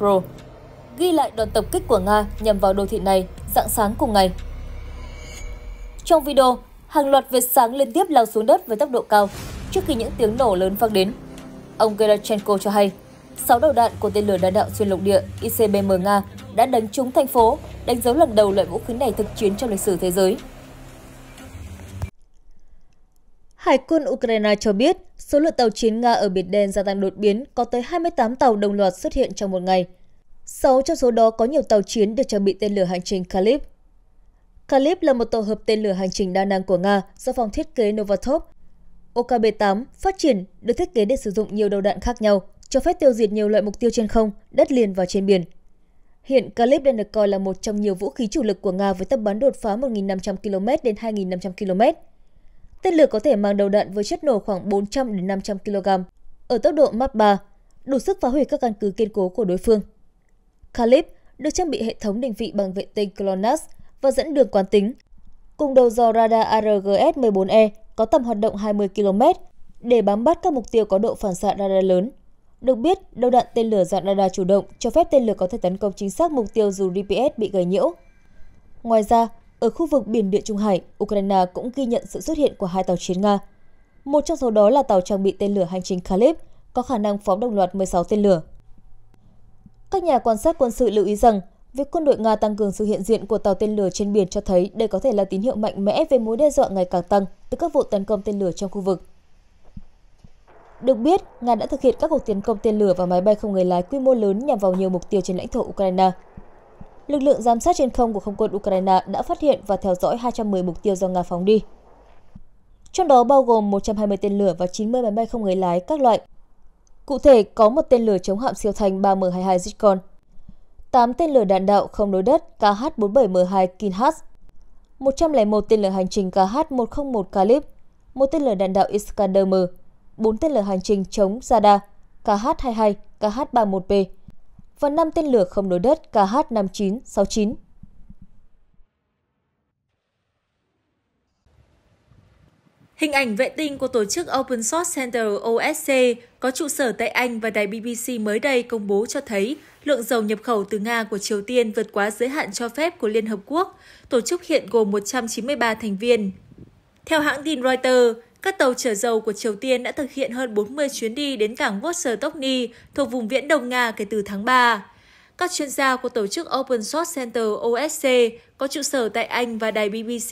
Speaker 1: ghi lại đợt tập kích của Nga nhằm vào đô thị này dạng sáng cùng ngày. Trong video, hàng loạt vệt sáng liên tiếp lao xuống đất với tốc độ cao trước khi những tiếng nổ lớn vang đến. Ông Gerachenko cho hay, 6 đầu đạn của tên lửa đạn đạo xuyên lục địa ICBM Nga đã đánh trúng thành phố, đánh dấu lần đầu loại vũ khí này thực chiến trong lịch sử thế giới. Hải quân Ukraine cho biết số lượng tàu chiến Nga ở Biển Đen gia tăng đột biến có tới 28 tàu đồng loạt xuất hiện trong một ngày. Sáu trong số đó có nhiều tàu chiến được trang bị tên lửa hành trình Kalib. Kalib là một tổ hợp tên lửa hành trình đa năng của Nga do phòng thiết kế Novatop. OKB-8 phát triển được thiết kế để sử dụng nhiều đầu đạn khác nhau, cho phép tiêu diệt nhiều loại mục tiêu trên không, đất liền và trên biển. Hiện Kalib đang được coi là một trong nhiều vũ khí chủ lực của Nga với tầm bắn đột phá 1.500 km đến 2.500 km. Tên lửa có thể mang đầu đạn với chất nổ khoảng 400 đến 500 kg ở tốc độ Mach 3, đủ sức phá hủy các căn cứ kiên cố của đối phương. Calip được trang bị hệ thống định vị bằng vệ tinh GLONASS và dẫn đường quán tính, cùng đầu dò radar ARGS-14E có tầm hoạt động 20 km để bám bắt các mục tiêu có độ phản xạ radar lớn. Được biết, đầu đạn tên lửa dạng radar chủ động cho phép tên lửa có thể tấn công chính xác mục tiêu dù GPS bị gầy nhiễu. Ngoài ra, ở khu vực biển Địa Trung Hải, Ukraine cũng ghi nhận sự xuất hiện của hai tàu chiến Nga. Một trong số đó là tàu trang bị tên lửa hành trình Khalib, có khả năng phóng đồng loạt 16 tên lửa. Các nhà quan sát quân sự lưu ý rằng, việc quân đội Nga tăng cường sự hiện diện của tàu tên lửa trên biển cho thấy đây có thể là tín hiệu mạnh mẽ về mối đe dọa ngày càng tăng từ các vụ tấn công tên lửa trong khu vực. Được biết, Nga đã thực hiện các cuộc tiến công tên lửa và máy bay không người lái quy mô lớn nhằm vào nhiều mục tiêu trên lãnh thổ Ukraine lực lượng giám sát trên không của không quân Ukraine đã phát hiện và theo dõi 210 mục tiêu do Nga phóng đi. Trong đó bao gồm 120 tên lửa và 90 máy bay không người lái các loại. Cụ thể, có một tên lửa chống hạm siêu thanh 3M22 Zircon, 8 tên lửa đạn đạo không đối đất KH-47M2 Kinhas, 101 tên lửa hành trình KH-101 Kalib, một tên lửa đạn đạo Iskander-M, 4 tên lửa hành trình chống Zada, KH-22, KH-31P, và 5 tên lửa không đối đất KH-5969.
Speaker 3: Hình ảnh vệ tinh của tổ chức Open Source Center OSC có trụ sở tại Anh và đài BBC mới đây công bố cho thấy lượng dầu nhập khẩu từ Nga của Triều Tiên vượt quá giới hạn cho phép của Liên Hợp Quốc. Tổ chức hiện gồm 193 thành viên. Theo hãng tin Reuters, các tàu chở dầu của Triều Tiên đã thực hiện hơn 40 chuyến đi đến cảng Vostokny thuộc vùng viễn Đông Nga kể từ tháng 3. Các chuyên gia của tổ chức Open Source Center OSC có trụ sở tại Anh và đài BBC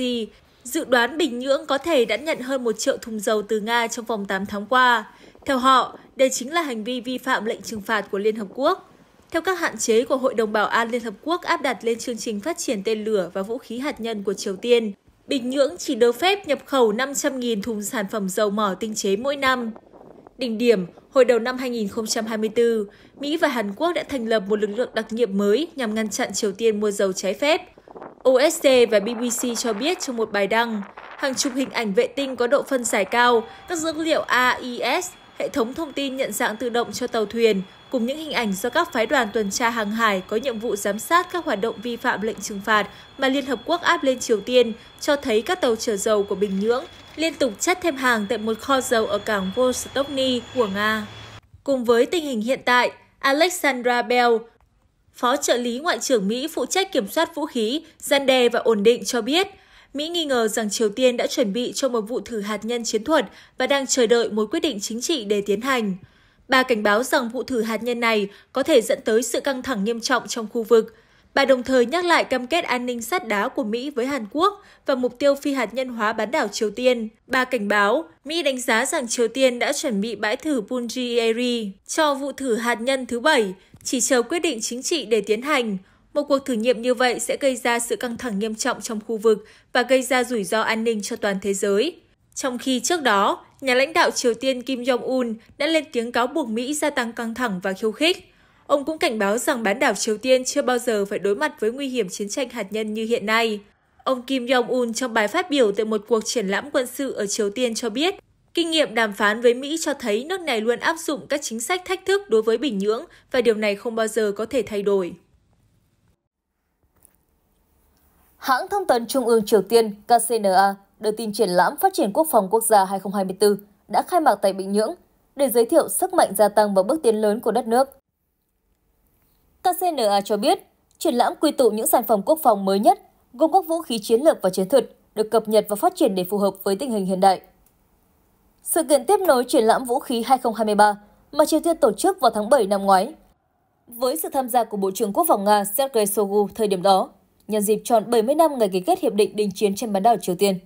Speaker 3: dự đoán Bình Nhưỡng có thể đã nhận hơn một triệu thùng dầu từ Nga trong vòng 8 tháng qua. Theo họ, đây chính là hành vi vi phạm lệnh trừng phạt của Liên Hợp Quốc. Theo các hạn chế của Hội đồng Bảo an Liên Hợp Quốc áp đặt lên chương trình phát triển tên lửa và vũ khí hạt nhân của Triều Tiên, Bình Nhưỡng chỉ được phép nhập khẩu 500.000 thùng sản phẩm dầu mỏ tinh chế mỗi năm. Đỉnh điểm, hồi đầu năm 2024, Mỹ và Hàn Quốc đã thành lập một lực lượng đặc nhiệm mới nhằm ngăn chặn Triều Tiên mua dầu trái phép. OSC và BBC cho biết trong một bài đăng, hàng chục hình ảnh vệ tinh có độ phân giải cao, các dữ liệu AIS, hệ thống thông tin nhận dạng tự động cho tàu thuyền cùng những hình ảnh do các phái đoàn tuần tra hàng hải có nhiệm vụ giám sát các hoạt động vi phạm lệnh trừng phạt mà Liên Hợp Quốc áp lên Triều Tiên, cho thấy các tàu chở dầu của Bình Nhưỡng liên tục chất thêm hàng tại một kho dầu ở cảng Vostokny của Nga. Cùng với tình hình hiện tại, Alexandra Bell, Phó trợ lý Ngoại trưởng Mỹ phụ trách kiểm soát vũ khí, gian đe và ổn định cho biết, Mỹ nghi ngờ rằng Triều Tiên đã chuẩn bị cho một vụ thử hạt nhân chiến thuật và đang chờ đợi một quyết định chính trị để tiến hành. Bà cảnh báo rằng vụ thử hạt nhân này có thể dẫn tới sự căng thẳng nghiêm trọng trong khu vực. Bà đồng thời nhắc lại cam kết an ninh sắt đá của Mỹ với Hàn Quốc và mục tiêu phi hạt nhân hóa bán đảo Triều Tiên. Bà cảnh báo, Mỹ đánh giá rằng Triều Tiên đã chuẩn bị bãi thử Punjiri cho vụ thử hạt nhân thứ bảy, chỉ chờ quyết định chính trị để tiến hành. Một cuộc thử nghiệm như vậy sẽ gây ra sự căng thẳng nghiêm trọng trong khu vực và gây ra rủi ro an ninh cho toàn thế giới. Trong khi trước đó, nhà lãnh đạo Triều Tiên Kim Jong-un đã lên tiếng cáo buộc Mỹ gia tăng căng thẳng và khiêu khích. Ông cũng cảnh báo rằng bán đảo Triều Tiên chưa bao giờ phải đối mặt với nguy hiểm chiến tranh hạt nhân như hiện nay. Ông Kim Jong-un trong bài phát biểu tại một cuộc triển lãm quân sự ở Triều Tiên cho biết, kinh nghiệm đàm phán với Mỹ cho thấy nước này luôn áp dụng các chính sách thách thức đối với Bình Nhưỡng và điều này không bao giờ có thể thay đổi.
Speaker 1: Hãng thông tấn Trung ương Triều Tiên KCNA Đưa tin triển lãm phát triển quốc phòng quốc gia 2024 đã khai mạc tại Bình Nhưỡng để giới thiệu sức mạnh gia tăng và bước tiến lớn của đất nước. KCNA cho biết, triển lãm quy tụ những sản phẩm quốc phòng mới nhất, gồm các vũ khí chiến lược và chiến thuật được cập nhật và phát triển để phù hợp với tình hình hiện đại. Sự kiện tiếp nối triển lãm vũ khí 2023 mà Triều Tiên tổ chức vào tháng 7 năm ngoái, với sự tham gia của Bộ trưởng Quốc phòng Nga Sergei Shoigu thời điểm đó, nhân dịp tròn 70 năm ngày ký kết Hiệp định Đình chiến trên bán đảo Triều Tiên.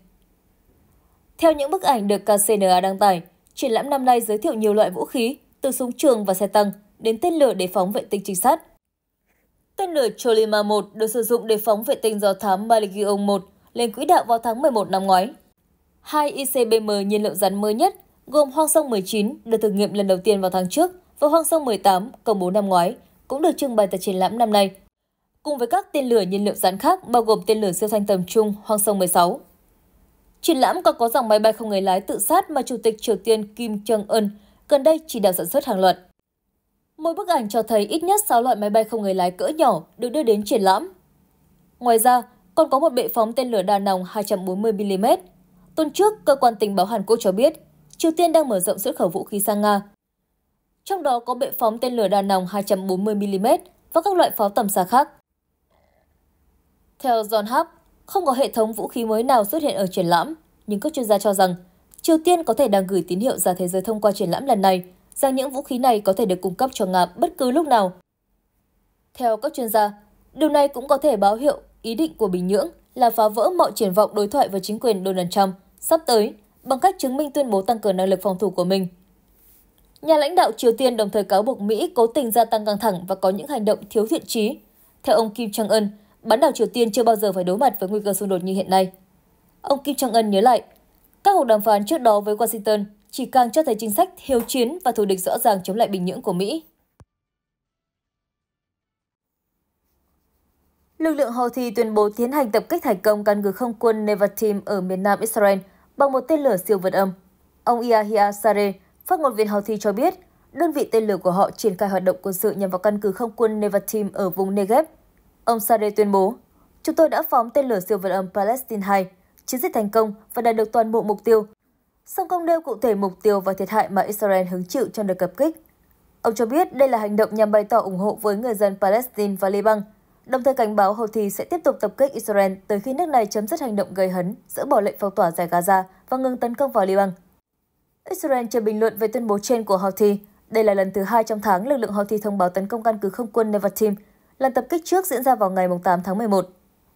Speaker 1: Theo những bức ảnh được KCNA đăng tải, triển lãm năm nay giới thiệu nhiều loại vũ khí, từ súng trường và xe tăng đến tên lửa để phóng vệ tinh trinh sát. Tên lửa Cholima 1 được sử dụng để phóng vệ tinh do thám Maligion 1 lên quỹ đạo vào tháng 11 năm ngoái. Hai ICBM nhiên liệu rắn mới nhất gồm Hoang Sông 19 được thử nghiệm lần đầu tiên vào tháng trước và Hoang Sông 18 công bố năm ngoái cũng được trưng bày tại triển lãm năm nay. Cùng với các tên lửa nhiên liệu rắn khác bao gồm tên lửa siêu thanh tầm trung Hoang Sông 16. Triển lãm còn có dòng máy bay không người lái tự sát mà Chủ tịch Triều Tiên Kim Jong-un gần đây chỉ đạo sản xuất hàng loạt. Mỗi bức ảnh cho thấy ít nhất 6 loại máy bay không người lái cỡ nhỏ được đưa đến triển lãm. Ngoài ra, còn có một bệ phóng tên lửa đa nòng 240mm. Tuần trước, cơ quan tình báo Hàn Quốc cho biết Triều Tiên đang mở rộng xuất khẩu vũ khí sang Nga. Trong đó có bệ phóng tên lửa đa nòng 240mm và các loại pháo tầm xa khác. Theo John Hub, không có hệ thống vũ khí mới nào xuất hiện ở triển lãm, nhưng các chuyên gia cho rằng Triều Tiên có thể đang gửi tín hiệu ra thế giới thông qua triển lãm lần này rằng những vũ khí này có thể được cung cấp cho Nga bất cứ lúc nào. Theo các chuyên gia, điều này cũng có thể báo hiệu ý định của Bình Nhưỡng là phá vỡ mọi triển vọng đối thoại với chính quyền Donald Trump sắp tới bằng cách chứng minh tuyên bố tăng cường năng lực phòng thủ của mình. Nhà lãnh đạo Triều Tiên đồng thời cáo buộc Mỹ cố tình gia tăng căng thẳng và có những hành động thiếu thiện trí. Theo ông Kim Jong-un, bán đảo Triều Tiên chưa bao giờ phải đối mặt với nguy cơ xung đột như hiện nay. Ông Kim Jong Un nhớ lại, các cuộc đàm phán trước đó với Washington chỉ càng cho thấy chính sách hiếu chiến và thù địch rõ ràng chống lại bình nhưỡng của Mỹ. Lực lượng Houthi tuyên bố tiến hành tập kích thành công căn cứ không quân Nevatim ở miền nam Israel bằng một tên lửa siêu vượt âm. Ông Yahya Sare phát ngôn viên Houthi cho biết, đơn vị tên lửa của họ triển khai hoạt động quân sự nhằm vào căn cứ không quân Nevatim ở vùng Negev Ông Saleh tuyên bố, Chúng tôi đã phóng tên lửa siêu vật âm Palestine 2, chiến dịch thành công và đạt được toàn bộ mục tiêu, song không nêu cụ thể mục tiêu và thiệt hại mà Israel hứng chịu trong đợt tập kích. Ông cho biết đây là hành động nhằm bày tỏ ủng hộ với người dân Palestine và Liban, đồng thời cảnh báo Houthi sẽ tiếp tục tập kích Israel tới khi nước này chấm dứt hành động gây hấn, dỡ bỏ lệnh phong tỏa giải Gaza và ngừng tấn công vào Liban. Israel chưa bình luận về tuyên bố trên của Houthi. Đây là lần thứ hai trong tháng lực lượng Houthi thông báo tấn công căn cứ không quân Nevatim Lần tập kích trước diễn ra vào ngày 8 tháng 11.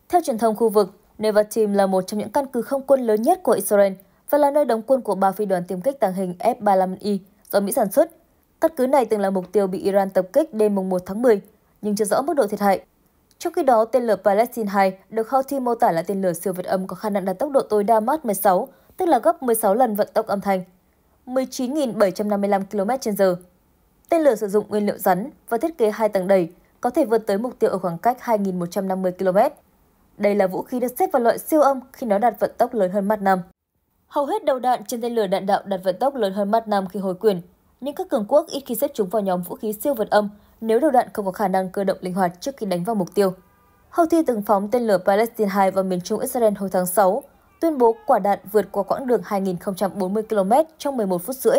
Speaker 1: Theo truyền thông khu vực, Nevatim là một trong những căn cứ không quân lớn nhất của Israel và là nơi đóng quân của ba phi đoàn tiêm kích tàng hình F-35I do Mỹ sản xuất. Căn cứ này từng là mục tiêu bị Iran tập kích đêm 1 tháng 10, nhưng chưa rõ mức độ thiệt hại. Trong khi đó, tên lửa Palestine 2 được Houthi mô tả là tên lửa siêu vượt âm có khả năng đạt tốc độ tối đa Mach 16, tức là gấp 16 lần vận tốc âm thanh, 19.755 km/h. Tên lửa sử dụng nguyên liệu rắn và thiết kế hai tầng đẩy, có thể vượt tới mục tiêu ở khoảng cách 2.150 km. Đây là vũ khí được xếp vào loại siêu âm khi nó đạt vận tốc lớn hơn Mach 5. Hầu hết đầu đạn trên tên lửa đạn đạo đạt vận tốc lớn hơn Mach 5 khi hồi quyền, nhưng các cường quốc ít khi xếp chúng vào nhóm vũ khí siêu vượt âm nếu đầu đạn không có khả năng cơ động linh hoạt trước khi đánh vào mục tiêu. Hầu thi từng phóng tên lửa Palestine 2 vào miền trung Israel hồi tháng 6, tuyên bố quả đạn vượt qua quãng đường 2.040 km trong 11 phút rưỡi,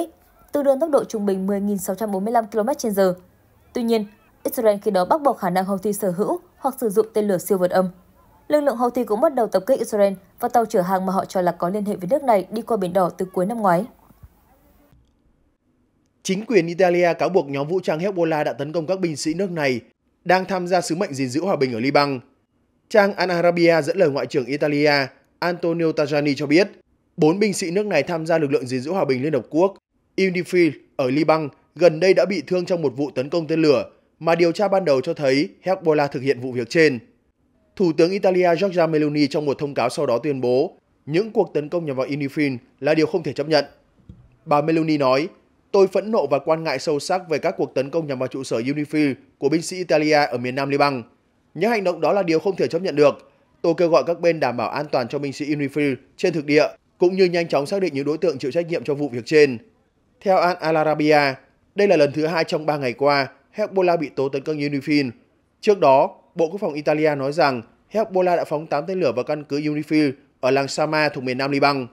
Speaker 1: tương đương tốc độ trung bình 10.645 km/h. Tuy nhiên, Israel khi đó bác bỏ khả năng Houthi sở hữu hoặc sử dụng tên lửa siêu vượt âm. Lực lượng Houthi cũng bắt đầu tập kích Israel và tàu chở hàng mà họ cho là có liên hệ với nước này đi qua Biển Đỏ từ cuối năm ngoái.
Speaker 2: Chính quyền Italia cáo buộc nhóm vũ trang Hezbollah đã tấn công các binh sĩ nước này đang tham gia sứ mệnh gìn giữ hòa bình ở Liban. Trang Al Arabia dẫn lời Ngoại trưởng Italia Antonio Tajani cho biết, bốn binh sĩ nước này tham gia lực lượng gìn giữ hòa bình Liên Hợp Quốc UNIFIL ở Liban gần đây đã bị thương trong một vụ tấn công tên lửa mà điều tra ban đầu cho thấy Hezbollah thực hiện vụ việc trên. Thủ tướng Italia Giorgia Meloni trong một thông cáo sau đó tuyên bố những cuộc tấn công nhằm vào Unifil là điều không thể chấp nhận. Bà Meloni nói, tôi phẫn nộ và quan ngại sâu sắc về các cuộc tấn công nhằm vào trụ sở Unifil của binh sĩ Italia ở miền Nam Liban. Những hành động đó là điều không thể chấp nhận được. Tôi kêu gọi các bên đảm bảo an toàn cho binh sĩ Unifil trên thực địa, cũng như nhanh chóng xác định những đối tượng chịu trách nhiệm cho vụ việc trên. Theo Al Arabiya, đây là lần thứ hai trong ba ngày qua Hezbollah bị tố tấn công Unifil. Trước đó, Bộ Quốc phòng Italia nói rằng Hezbollah đã phóng 8 tên lửa vào căn cứ Unifil ở làng Sama thuộc miền Nam Liban.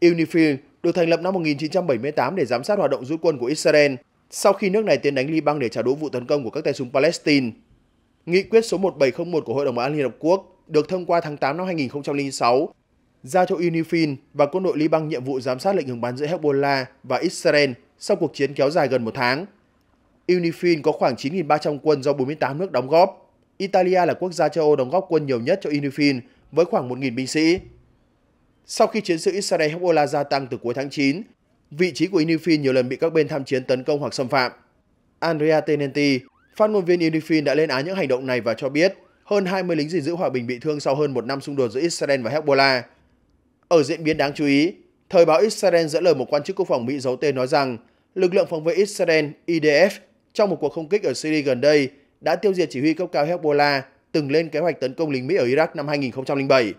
Speaker 2: Unifil được thành lập năm 1978 để giám sát hoạt động rút quân của Israel sau khi nước này tiến đánh Liban để trả đũa vụ tấn công của các tay súng Palestine. Nghị quyết số 1701 của Hội đồng Bảo An Liên Hợp Quốc được thông qua tháng 8 năm 2006 giao cho UNIFIL và quân đội Liban nhiệm vụ giám sát lệnh ngừng bắn giữa Hezbollah và Israel sau cuộc chiến kéo dài gần một tháng. UNIFIL có khoảng 9.300 quân do 48 nước đóng góp. Italia là quốc gia châu Âu đóng góp quân nhiều nhất cho UNIFIL với khoảng 1.000 binh sĩ. Sau khi chiến sự Israel Hezbollah gia tăng từ cuối tháng 9, vị trí của UNIFIL nhiều lần bị các bên tham chiến tấn công hoặc xâm phạm. Andrea Tenenti, phát ngôn viên UNIFIL đã lên án những hành động này và cho biết hơn 20 lính gìn giữ hòa bình bị thương sau hơn một năm xung đột giữa Israel và Hezbollah. Ở diễn biến đáng chú ý, thời báo Israel dẫn lời một quan chức quốc phòng Mỹ giấu tên nói rằng lực lượng phòng vệ Israel IDF trong một cuộc không kích ở Syria gần đây đã tiêu diệt chỉ huy cấp cao Hezbollah từng lên kế hoạch tấn công lính Mỹ ở Iraq năm 2007.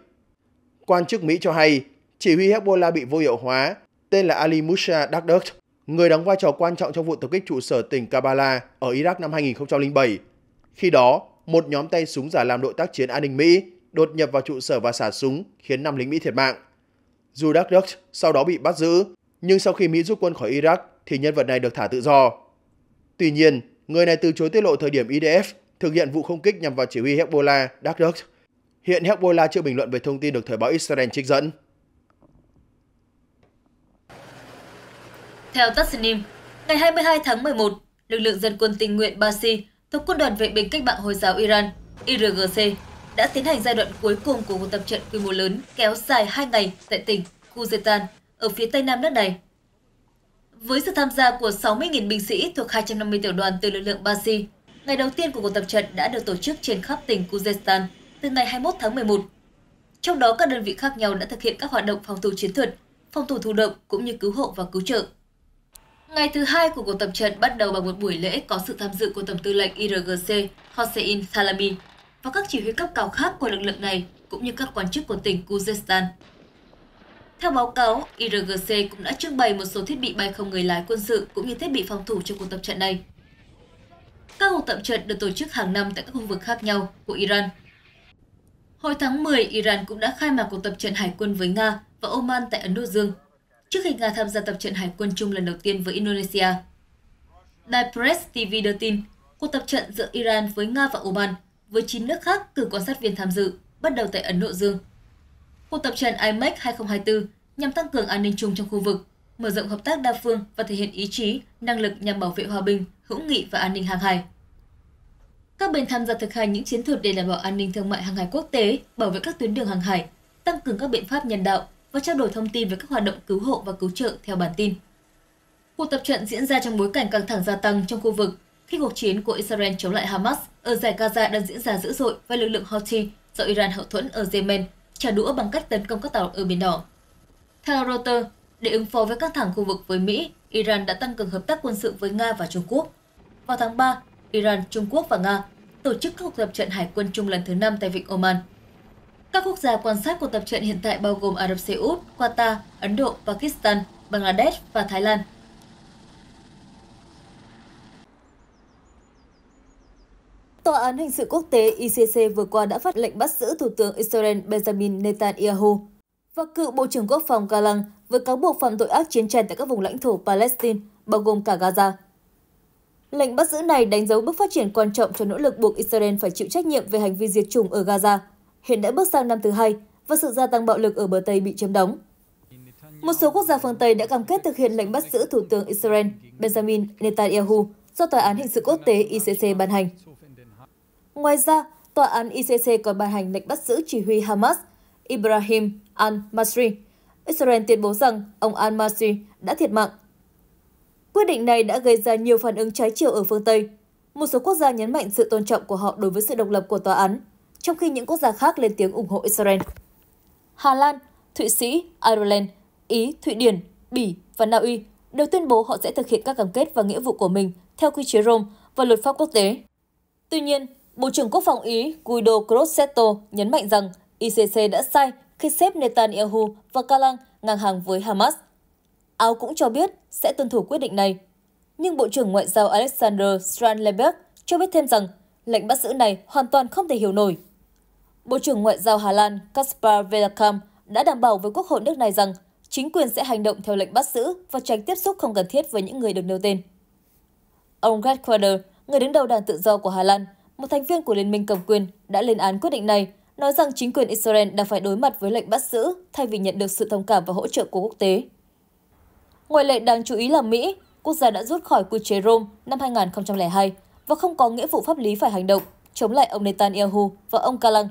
Speaker 2: Quan chức Mỹ cho hay, chỉ huy Hezbollah bị vô hiệu hóa, tên là Ali Musha Dakduk, người đóng vai trò quan trọng trong vụ tập kích trụ sở tỉnh Kabbalah ở Iraq năm 2007. Khi đó, một nhóm tay súng giả làm đội tác chiến an ninh Mỹ đột nhập vào trụ sở và xả súng, khiến 5 lính Mỹ thiệt mạng. Dù Dakduk sau đó bị bắt giữ, nhưng sau khi Mỹ rút quân khỏi Iraq thì nhân vật này được thả tự do. Tuy nhiên, người này từ chối tiết lộ thời điểm IDF e thực hiện vụ không kích nhằm vào chỉ huy Hezbollah Dakhdak. Hiện Hezbollah chưa bình luận về thông tin được Thời báo Israel trích dẫn.
Speaker 1: Theo Tasnim, ngày 22 tháng 11, lực lượng dân quân tình nguyện Basi thuộc quân đoàn vệ binh cách mạng Hồi giáo Iran IRGC đã tiến hành giai đoạn cuối cùng của cuộc tập trận quy mô lớn kéo dài 2 ngày tại tỉnh Khuzestan ở phía tây nam nước này với sự tham gia của 60.000 binh sĩ thuộc 250 tiểu đoàn từ lực lượng Basi. Ngày đầu tiên của cuộc tập trận đã được tổ chức trên khắp tỉnh Kuzestan từ ngày 21 tháng 11. Trong đó, các đơn vị khác nhau đã thực hiện các hoạt động phòng thủ chiến thuật, phòng thủ thủ động cũng như cứu hộ và cứu trợ. Ngày thứ hai của cuộc tập trận bắt đầu bằng một buổi lễ có sự tham dự của Tổng tư lệnh IRGC Hossein Salami và các chỉ huy cấp cao khác của lực lượng này cũng như các quan chức của tỉnh Kuzestan. Theo báo cáo, IRGC cũng đã trưng bày một số thiết bị bay không người lái quân sự cũng như thiết bị phòng thủ cho cuộc tập trận này. Các cuộc tập trận được tổ chức hàng năm tại các khu vực khác nhau của Iran. Hồi tháng 10, Iran cũng đã khai mạc cuộc tập trận hải quân với Nga và Oman tại Ấn Độ Dương, trước khi Nga tham gia tập trận hải quân chung lần đầu tiên với Indonesia. Đài Press TV đưa tin, cuộc tập trận giữa Iran với Nga và Oman với 9 nước khác cử quan sát viên tham dự, bắt đầu tại Ấn Độ Dương cuộc tập trận IMEC 2024 nhằm tăng cường an ninh chung trong khu vực, mở rộng hợp tác đa phương và thể hiện ý chí, năng lực nhằm bảo vệ hòa bình, hữu nghị và an ninh hàng hải. Các bên tham gia thực hành những chiến thuật để đảm bảo an ninh thương mại hàng hải quốc tế, bảo vệ các tuyến đường hàng hải, tăng cường các biện pháp nhân đạo và trao đổi thông tin về các hoạt động cứu hộ và cứu trợ theo bản tin. Cuộc tập trận diễn ra trong bối cảnh căng thẳng gia tăng trong khu vực khi cuộc chiến của Israel chống lại Hamas ở giải Gaza đang diễn ra dữ dội và lực lượng Houthi do Iran hậu thuẫn ở Yemen trả đũa bằng cách tấn công các tàu ở Biển Đỏ. Theo Reuters, để ứng phó với căng thẳng khu vực với Mỹ, Iran đã tăng cường hợp tác quân sự với Nga và Trung Quốc. Vào tháng 3, Iran, Trung Quốc và Nga tổ chức cuộc tập trận hải quân chung lần thứ 5 tại Vịnh Oman. Các quốc gia quan sát cuộc tập trận hiện tại bao gồm Ả Rập Xê Út, Qatar, Ấn Độ, Pakistan, Bangladesh và Thái Lan – Tòa án hình sự quốc tế ICC vừa qua đã phát lệnh bắt giữ Thủ tướng Israel Benjamin Netanyahu và cựu Bộ trưởng Quốc phòng Galan với cáo buộc phạm tội ác chiến tranh tại các vùng lãnh thổ Palestine, bao gồm cả Gaza. Lệnh bắt giữ này đánh dấu bước phát triển quan trọng cho nỗ lực buộc Israel phải chịu trách nhiệm về hành vi diệt chủng ở Gaza, hiện đã bước sang năm thứ hai và sự gia tăng bạo lực ở bờ Tây bị chiếm đóng. Một số quốc gia phương Tây đã cam kết thực hiện lệnh bắt giữ Thủ tướng Israel Benjamin Netanyahu do Tòa án Hình sự Quốc tế ICC ban hành. Ngoài ra, tòa án ICC còn ban hành lệnh bắt giữ chỉ huy Hamas Ibrahim al-Masri. Israel tuyên bố rằng ông al-Masri đã thiệt mạng. Quyết định này đã gây ra nhiều phản ứng trái chiều ở phương Tây. Một số quốc gia nhấn mạnh sự tôn trọng của họ đối với sự độc lập của tòa án, trong khi những quốc gia khác lên tiếng ủng hộ Israel. Hà Lan, Thụy Sĩ, Ireland, Ý, Thụy Điển, Bỉ và Na Uy đều tuyên bố họ sẽ thực hiện các cam kết và nghĩa vụ của mình theo quy chế Rome và luật pháp quốc tế. Tuy nhiên, Bộ trưởng Quốc phòng Ý Guido Crosetto nhấn mạnh rằng ICC đã sai khi xếp Netanyahu và Kalang ngang hàng với Hamas. Áo cũng cho biết sẽ tuân thủ quyết định này. Nhưng Bộ trưởng Ngoại giao Alexander Strandleberg cho biết thêm rằng lệnh bắt giữ này hoàn toàn không thể hiểu nổi. Bộ trưởng Ngoại giao Hà Lan Kaspar Velakam đã đảm bảo với Quốc hội nước này rằng chính quyền sẽ hành động theo lệnh bắt giữ và tránh tiếp xúc không cần thiết với những người được nêu tên. Ông Gert Quader, người đứng đầu đảng tự do của Hà Lan, một thành viên của Liên minh cầm quyền, đã lên án quyết định này, nói rằng chính quyền Israel đang phải đối mặt với lệnh bắt giữ thay vì nhận được sự thông cảm và hỗ trợ của quốc tế. Ngoại lệ đáng chú ý là Mỹ, quốc gia đã rút khỏi quy chế Rome năm 2002 và không có nghĩa vụ pháp lý phải hành động chống lại ông Netanyahu và ông Kalang.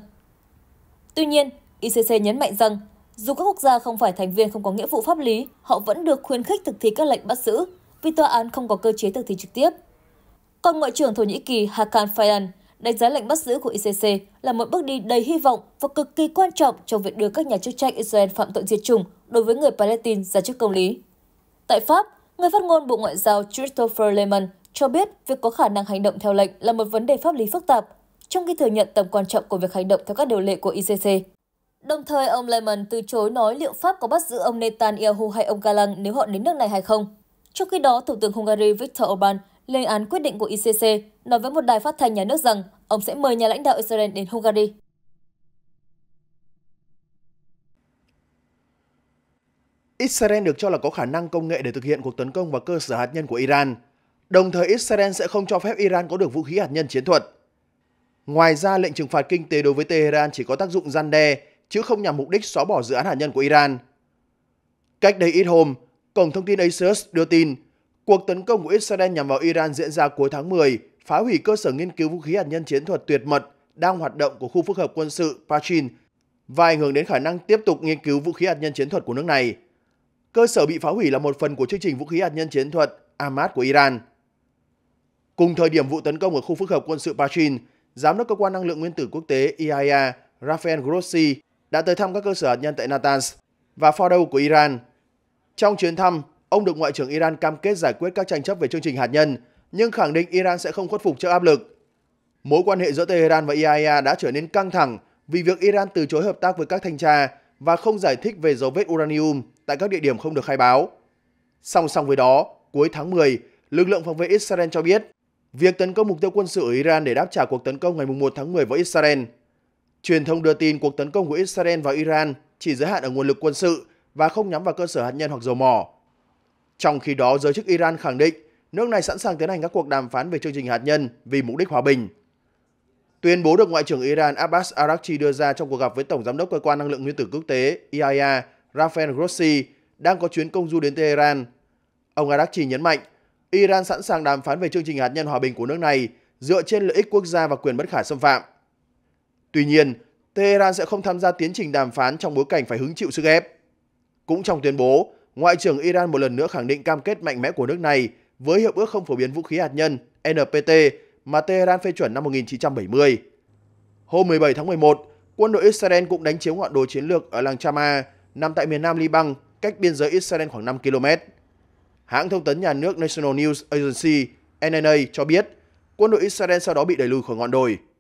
Speaker 1: Tuy nhiên, ICC nhấn mạnh rằng dù các quốc gia không phải thành viên không có nghĩa vụ pháp lý, họ vẫn được khuyến khích thực thi các lệnh bắt giữ vì tòa án không có cơ chế thực thi trực tiếp. Còn Ngoại trưởng Thổ Nhĩ Kỳ Hakan Fidan đánh giá lệnh bắt giữ của ICC là một bước đi đầy hy vọng và cực kỳ quan trọng trong việc đưa các nhà chức trách Israel phạm tội diệt chủng đối với người Palestine ra trước công lý. Tại Pháp, người phát ngôn Bộ Ngoại giao Christopher Lehmann cho biết việc có khả năng hành động theo lệnh là một vấn đề pháp lý phức tạp, trong khi thừa nhận tầm quan trọng của việc hành động theo các điều lệ của ICC. Đồng thời, ông Lehmann từ chối nói liệu Pháp có bắt giữ ông Netanyahu hay ông Galang nếu họ đến nước này hay không. Trong khi đó, Thủ tướng Hungary Viktor Orbán lên án quyết định của ICC, nói với một đài phát thanh nhà nước rằng ông sẽ mời nhà lãnh đạo Israel đến Hungary.
Speaker 2: Israel được cho là có khả năng công nghệ để thực hiện cuộc tấn công vào cơ sở hạt nhân của Iran, đồng thời Israel sẽ không cho phép Iran có được vũ khí hạt nhân chiến thuật. Ngoài ra, lệnh trừng phạt kinh tế đối với Tehran chỉ có tác dụng gian đe, chứ không nhằm mục đích xóa bỏ dự án hạt nhân của Iran. Cách đây ít hôm, Cổng thông tin Asus đưa tin Cuộc tấn công của Israel nhằm vào Iran diễn ra cuối tháng 10, phá hủy cơ sở nghiên cứu vũ khí hạt nhân chiến thuật tuyệt mật đang hoạt động của khu phức hợp quân sự Pachin và ảnh hưởng đến khả năng tiếp tục nghiên cứu vũ khí hạt nhân chiến thuật của nước này. Cơ sở bị phá hủy là một phần của chương trình vũ khí hạt nhân chiến thuật Ahmad của Iran. Cùng thời điểm vụ tấn công ở khu phức hợp quân sự Pachin, Giám đốc Cơ quan Năng lượng Nguyên tử Quốc tế e IAEA Rafael Grossi đã tới thăm các cơ sở hạt nhân tại Natanz và Fordow của Iran. Trong chuyến thăm, Ông được Ngoại trưởng Iran cam kết giải quyết các tranh chấp về chương trình hạt nhân, nhưng khẳng định Iran sẽ không khuất phục trước áp lực. Mối quan hệ giữa Tehran và IAEA đã trở nên căng thẳng vì việc Iran từ chối hợp tác với các thanh tra và không giải thích về dấu vết uranium tại các địa điểm không được khai báo. Song song với đó, cuối tháng 10, lực lượng phòng vệ Israel cho biết việc tấn công mục tiêu quân sự ở Iran để đáp trả cuộc tấn công ngày 1 tháng 10 vào Israel. Truyền thông đưa tin cuộc tấn công của Israel vào Iran chỉ giới hạn ở nguồn lực quân sự và không nhắm vào cơ sở hạt nhân hoặc dầu mỏ. Trong khi đó, giới chức Iran khẳng định nước này sẵn sàng tiến hành các cuộc đàm phán về chương trình hạt nhân vì mục đích hòa bình. Tuyên bố được Ngoại trưởng Iran Abbas Araghchi đưa ra trong cuộc gặp với Tổng Giám đốc Cơ quan Năng lượng Nguyên tử Quốc tế IAEA Rafael Grossi đang có chuyến công du đến Tehran. Ông Araghchi nhấn mạnh, Iran sẵn sàng đàm phán về chương trình hạt nhân hòa bình của nước này dựa trên lợi ích quốc gia và quyền bất khả xâm phạm. Tuy nhiên, Tehran sẽ không tham gia tiến trình đàm phán trong bối cảnh phải hứng chịu sức ép. Cũng trong tuyên bố, Ngoại trưởng Iran một lần nữa khẳng định cam kết mạnh mẽ của nước này với Hiệp ước Không Phổ biến Vũ khí Hạt nhân NPT mà Tehran phê chuẩn năm 1970. Hôm 17 tháng 11, quân đội Israel cũng đánh chiếm ngọn đồi chiến lược ở làng Chama, nằm tại miền nam Liban, cách biên giới Israel khoảng 5 km. Hãng thông tấn nhà nước National News Agency NNA cho biết, quân đội Israel sau đó bị đẩy lùi khỏi ngọn đồi.